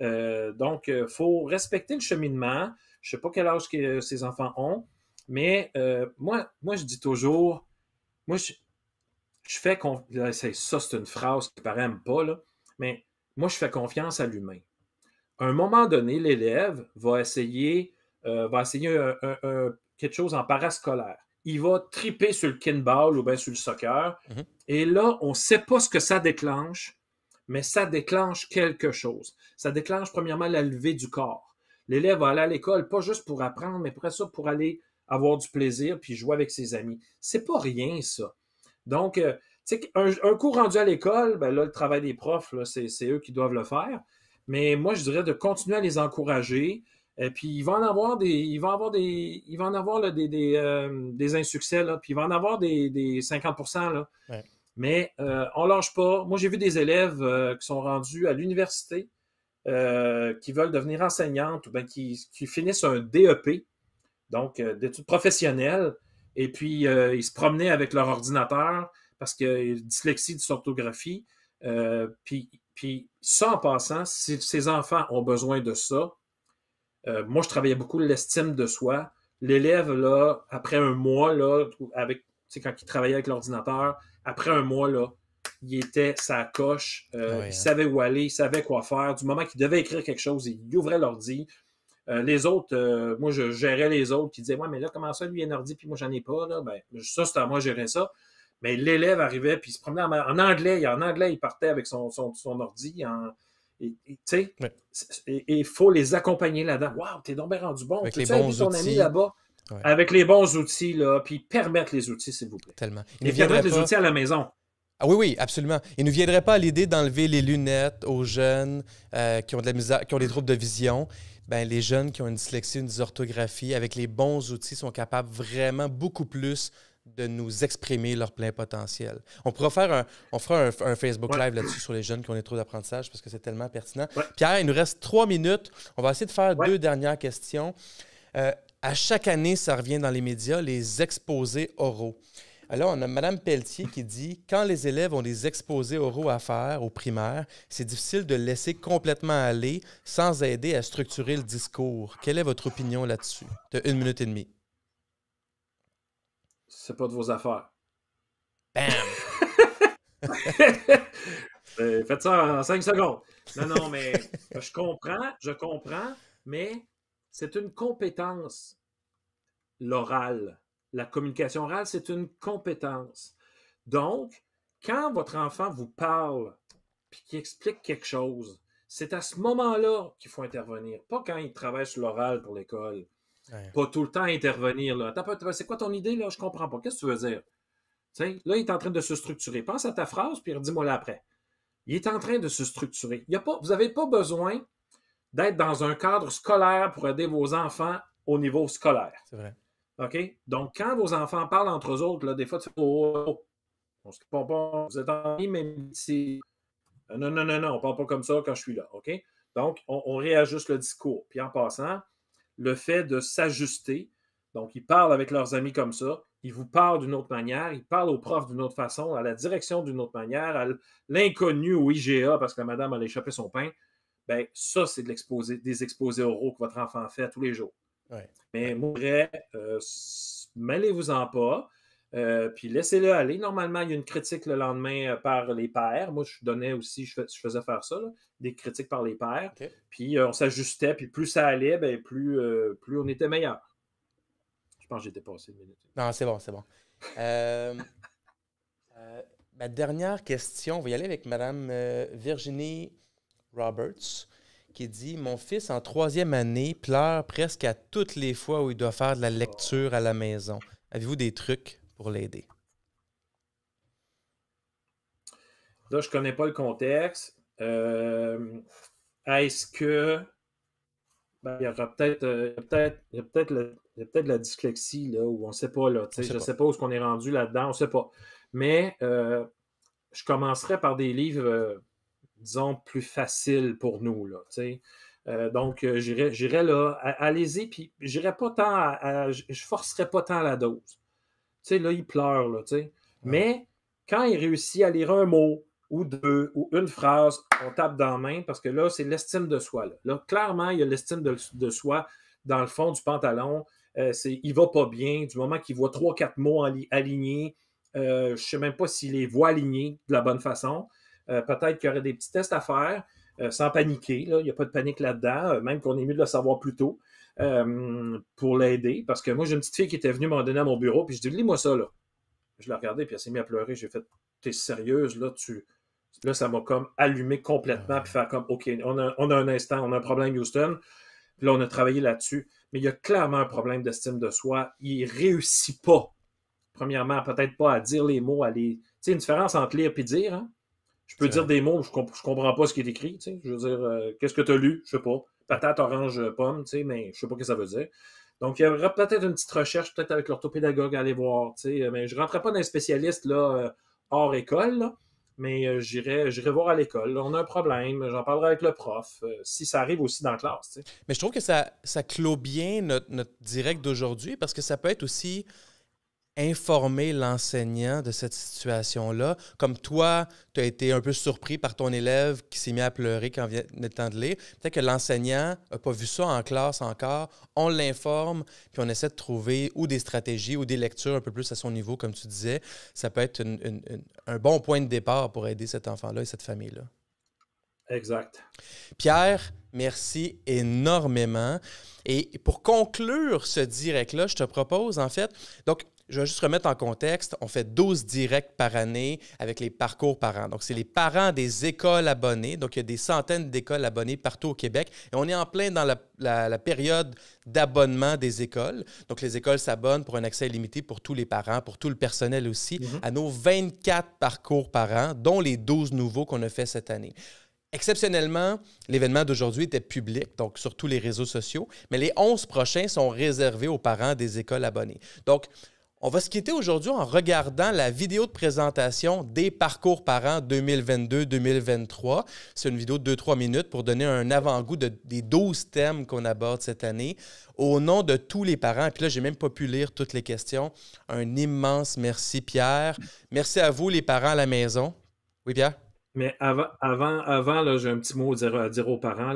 donc, il faut respecter le cheminement. Je ne sais pas quel âge que euh, ces enfants ont, mais euh, moi, moi, je dis toujours, moi, je, fais confiance, ça c'est une phrase qui paraît pas, mais moi, je fais confiance à l'humain. À un moment donné, l'élève va essayer, euh, va essayer quelque chose en parascolaire. Il va triper sur le kinball ou bien sur le soccer. Mhm. Et là, on ne sait pas ce que ça déclenche, mais ça déclenche quelque chose. Ça déclenche premièrement la levée du corps. L'élève va aller à l'école, pas juste pour apprendre, mais après ça, pour aller avoir du plaisir puis jouer avec ses amis. C'est pas rien, ça. Donc, euh, tu sais, un, cours rendu à l'école, ben là, le travail des profs, c'est eux qui doivent le faire. Mais moi, je dirais de continuer à les encourager. Et puis, il va en avoir des, ils avoir des, en avoir euh, des, insuccès, puis il va en avoir des, des 50 là. Mais on euh, on lâche pas. Moi, j'ai vu des élèves qui sont rendus à l'université, euh, qui veulent devenir enseignantes ou bien qui, finissent un DEP, donc euh, d'études professionnelles, et puis euh, ils se promenaient avec leur ordinateur parce que dyslexie, dysorthographie, puis, puis ça en passant, si ces enfants ont besoin de ça, moi je travaillais beaucoup l'estime de soi. L'élève, là, après un mois, là, avec, c'est quand il travaillait avec l'ordinateur, après un mois, là, il était sa coche, euh, il hein. savait où aller, il savait quoi faire. Du moment qu'il devait écrire quelque chose, il ouvrait l'ordi. Euh, les autres, euh, moi, je gérais les autres qui disaient Ouais, mais là, comment ça, lui, il a un ordi, puis moi, j'en ai pas. Là? Ben, ça, c'était à moi de gérer ça. Mais l'élève arrivait, puis il se promenait en, anglais. En anglais, il partait avec son, son, ordi. tu sais, il faut les accompagner là-dedans. Waouh, t'es donc bien rendu bon. Avec les bons outils. bas Avec les bons outils, là, puis permettre les outils, s'il vous plaît. Tellement. Il viendrait des pas... les outils à la maison. Ah oui, oui, absolument. Il ne viendrait pas à l'idée d'enlever les lunettes aux jeunes euh, qui, ont de la des troubles de vision. Ben, les jeunes qui ont une dyslexie, une dysorthographie, avec les bons outils, sont capables vraiment beaucoup plus de nous exprimer leur plein potentiel. On pourra faire un, on fera un, Facebook Live là-dessus sur les jeunes qui ont des troubles d'apprentissage parce que c'est tellement pertinent. Pierre, il nous reste trois minutes. On va essayer de faire deux dernières questions. Euh, à chaque année, ça revient dans les médias, les exposés oraux. Alors, on a Mme Pelletier qui dit Quand les élèves ont des exposés oraux à faire au primaire, c'est difficile de laisser complètement aller sans aider à structurer le discours. Quelle est votre opinion là-dessus De une minute et demie. C'est pas de vos affaires. Bam ben, Faites ça en cinq secondes. Non, non, mais je comprends, je comprends, mais c'est une compétence l'oral. La communication orale, c'est une compétence. Donc, quand votre enfant vous parle, puis qu'il explique quelque chose, c'est à ce moment-là qu'il faut intervenir, pas quand il travaille sur l'oral pour l'école. Pas tout le temps intervenir. Là. C'est quoi ton idée? Là? Je comprends pas. Qu'est-ce que tu veux dire? là, il est en train de se structurer. Pense à ta phrase, puis redis-moi là après. Il est en train de se structurer. Il y a pas, vous n'avez pas besoin d'être dans un cadre scolaire pour aider vos enfants au niveau scolaire. C'est vrai. OK? Donc, quand vos enfants parlent entre eux autres, là, des fois, tu fais oh, oh, oh. on se comprend pas, vous êtes en vie, mais c'est... Euh, non, non, non, non, on parle pas comme ça quand je suis là. OK? Donc, on, réajuste le discours. Puis en passant, le fait de s'ajuster, donc ils parlent avec leurs amis comme ça, ils vous parlent d'une autre manière, ils parlent aux profs d'une autre façon, à la direction d'une autre manière, à l'inconnu au IGA parce que la madame a échappé son pain. Bien, ça, c'est de des exposés oraux que votre enfant fait tous les jours. Mais euh, en euh, mêlez-vous-en pas. puis laissez-le aller. Normalement, il y a une critique le lendemain euh, par les pairs. Moi, je donnais aussi, je, faisais faire ça, des critiques par les pairs. Puis euh, on s'ajustait, puis plus ça allait, ben, plus, plus on était meilleur. Je pense que j'étais passé une minute. Non, c'est bon, c'est bon. ma dernière question, on va y aller avec Madame Virginie Roberts qui dit Mon fils en troisième année pleure presque à toutes les fois où il doit faire de la lecture à la maison. Avez-vous des trucs pour l'aider? Là, je ne connais pas le contexte. Euh, est-ce que. Ben, il y aura peut-être euh, peut la, la dyslexie, là, où on ne sait pas. Là, je ne sais pas où est-ce qu'on est rendu là-dedans, on ne sait pas. Mais euh, je commencerai par des livres disons, plus facile pour nous. Euh, donc, euh, j'irai là, allez-y, puis j'irai pas tant, je forcerai pas tant la dose. là, il pleure, là, Mais quand il réussit à lire un mot ou deux ou une phrase, on tape dans la main parce que là, c'est l'estime de soi. Là. clairement, il y a l'estime de, soi dans le fond du pantalon. Il euh, c'est il va pas bien du moment qu'il voit trois, quatre mots alignés. je ne sais même pas s'il les voit alignés de la bonne façon. Euh, peut-être qu'il y aurait des petits tests à faire. Euh, sans paniquer. Il n'y a pas de panique là-dedans, euh, même qu'on est mieux de le savoir plus tôt pour l'aider. Parce que moi, j'ai une petite fille qui était venue m'en donner à mon bureau, puis je dis Lis-moi ça, là. Je l'ai regardée, puis elle s'est mise à pleurer. J'ai fait T'es sérieuse, là, tu. Là, ça m'a comme allumé complètement, puis faire comme OK, on a, un instant, on a un problème, Houston. Puis là, on a travaillé là-dessus. Mais il y a clairement un problème d'estime de soi. Il ne réussit pas, premièrement, peut-être pas à dire les mots, à les. Tu sais, une différence entre lire et dire, hein? Je peux dire des mots, je, ne comprends pas ce qui est écrit. Tu Je veux dire, euh, qu'est-ce que tu as lu? Je sais pas. Patate, orange, euh, pomme, tu sais, mais je sais pas ce que ça veut dire. Donc, il y aura peut-être une petite recherche, peut-être avec l'orthopédagogue aller voir. Tu euh, Mais je ne rentrerai pas dans les spécialistes là, hors école, mais j'irai voir à l'école. On a un problème, j'en parlerai avec le prof, si ça arrive aussi dans la classe. Tu Mais je trouve que ça, ça clôt bien notre direct d'aujourd'hui parce que ça peut être aussi informer l'enseignant de cette situation-là? Comme toi, tu as été un peu surpris par ton élève qui s'est mis à pleurer quand vient le temps de lire. Peut-être que l'enseignant n'a pas vu ça en classe encore. On l'informe, puis on essaie de trouver ou des stratégies ou des lectures un peu plus à son niveau, comme tu disais. Ça peut être un bon point de départ pour aider cet enfant-là et cette famille-là. Exact. Pierre, merci énormément. Et pour conclure ce direct-là, je te propose en fait, donc je vais juste remettre en contexte, on fait 12 directs par année avec les parcours parents. Donc, c'est les parents des écoles abonnées. Donc, il y a des centaines d'écoles abonnées partout au Québec. Et on est en plein dans la, période d'abonnement des écoles. Donc, les écoles s'abonnent pour un accès limité pour tous les parents, pour tout le personnel aussi, mhm. à nos 24 parcours parents, dont les 12 nouveaux qu'on a fait cette année. Exceptionnellement, l'événement d'aujourd'hui était public, donc sur tous les réseaux sociaux, mais les 11 prochains sont réservés aux parents des écoles abonnées. Donc, on va se quitter aujourd'hui en regardant la vidéo de présentation des parcours parents 2022-2023. C'est une vidéo de 2-3 minutes pour donner un avant-goût des 12 thèmes qu'on aborde cette année. Au nom de tous les parents, puis là, j'ai même pas pu lire toutes les questions, un immense merci, Pierre. Merci à vous, les parents à la maison. Oui, Pierre? Mais avant, avant, avant j'ai un petit mot à dire, aux parents.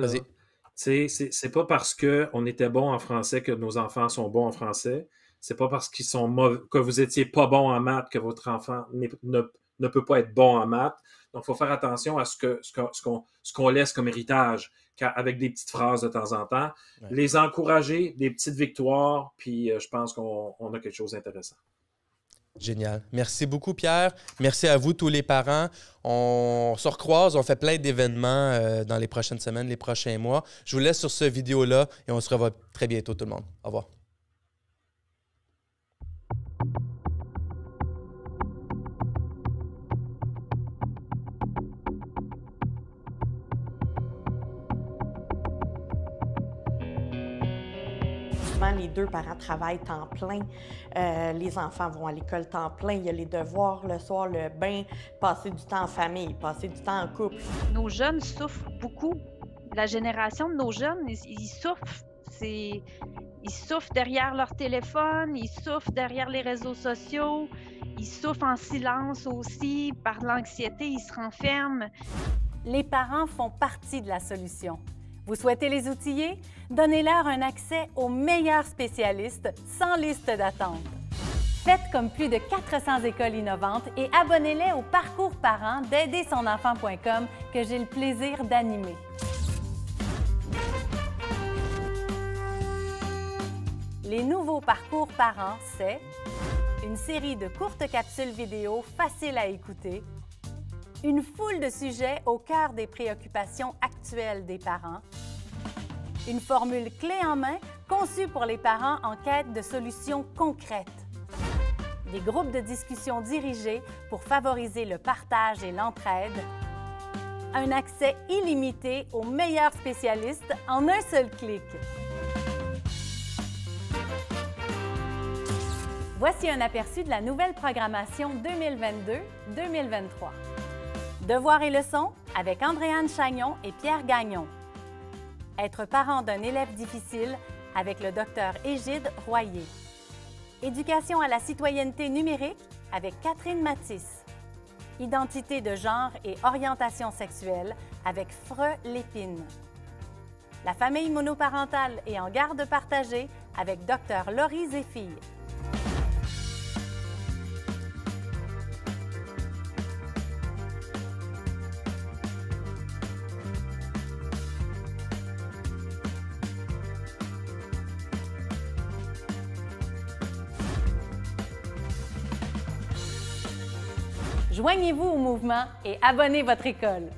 Ce C'est pas parce qu'on était bon en français que nos enfants sont bons en français c'est pas parce qu'ils sont que vous étiez pas bon en maths que votre enfant ne, peut pas être bon en maths. Donc, il faut faire attention à ce qu'on ce qu'on laisse comme héritage avec des petites phrases de temps en temps. Les encourager, des petites victoires, puis euh, je pense qu'on a quelque chose d'intéressant. Génial. Merci beaucoup, Pierre. Merci à vous, tous les parents. On se recroise, on fait plein d'événements euh, dans les prochaines semaines, les prochains mois. Je vous laisse sur cette vidéo-là et on se revoit très bientôt, tout le monde. Au revoir. les deux parents travaillent temps plein. Euh, les enfants vont à l'école temps plein. Il y a les devoirs le soir, le bain, passer du temps en famille, passer du temps en couple. Nos jeunes souffrent beaucoup. La génération de nos jeunes, ils, souffrent. Ils souffrent derrière leur téléphone, ils souffrent derrière les réseaux sociaux, ils souffrent en silence aussi, par l'anxiété, ils se renferment. Les parents font partie de la solution. Vous souhaitez les outiller? Donnez-leur un accès aux meilleurs spécialistes sans liste d'attente. Faites comme plus de 400 écoles innovantes et abonnez-les au parcours parents d'aider son que j'ai le plaisir d'animer. Les nouveaux parcours parents, c'est une série de courtes capsules vidéo faciles à écouter une foule de sujets au cœur des préoccupations actuelles des parents. Une formule clé en main conçue pour les parents en quête de solutions concrètes. Des groupes de discussion dirigés pour favoriser le partage et l'entraide. Un accès illimité aux meilleurs spécialistes en un seul clic. Voici un aperçu de la nouvelle programmation 2022-2023. Devoirs et leçons avec Andréanne Chagnon et Pierre Gagnon. Être parent d'un élève difficile avec le docteur Égide Royer. Éducation à la citoyenneté numérique avec Catherine Matisse. Identité de genre et orientation sexuelle avec Freux Lépine. La famille monoparentale et en garde partagée avec docteur Laurie Zéphir. Joignez-vous au mouvement et abonnez votre école.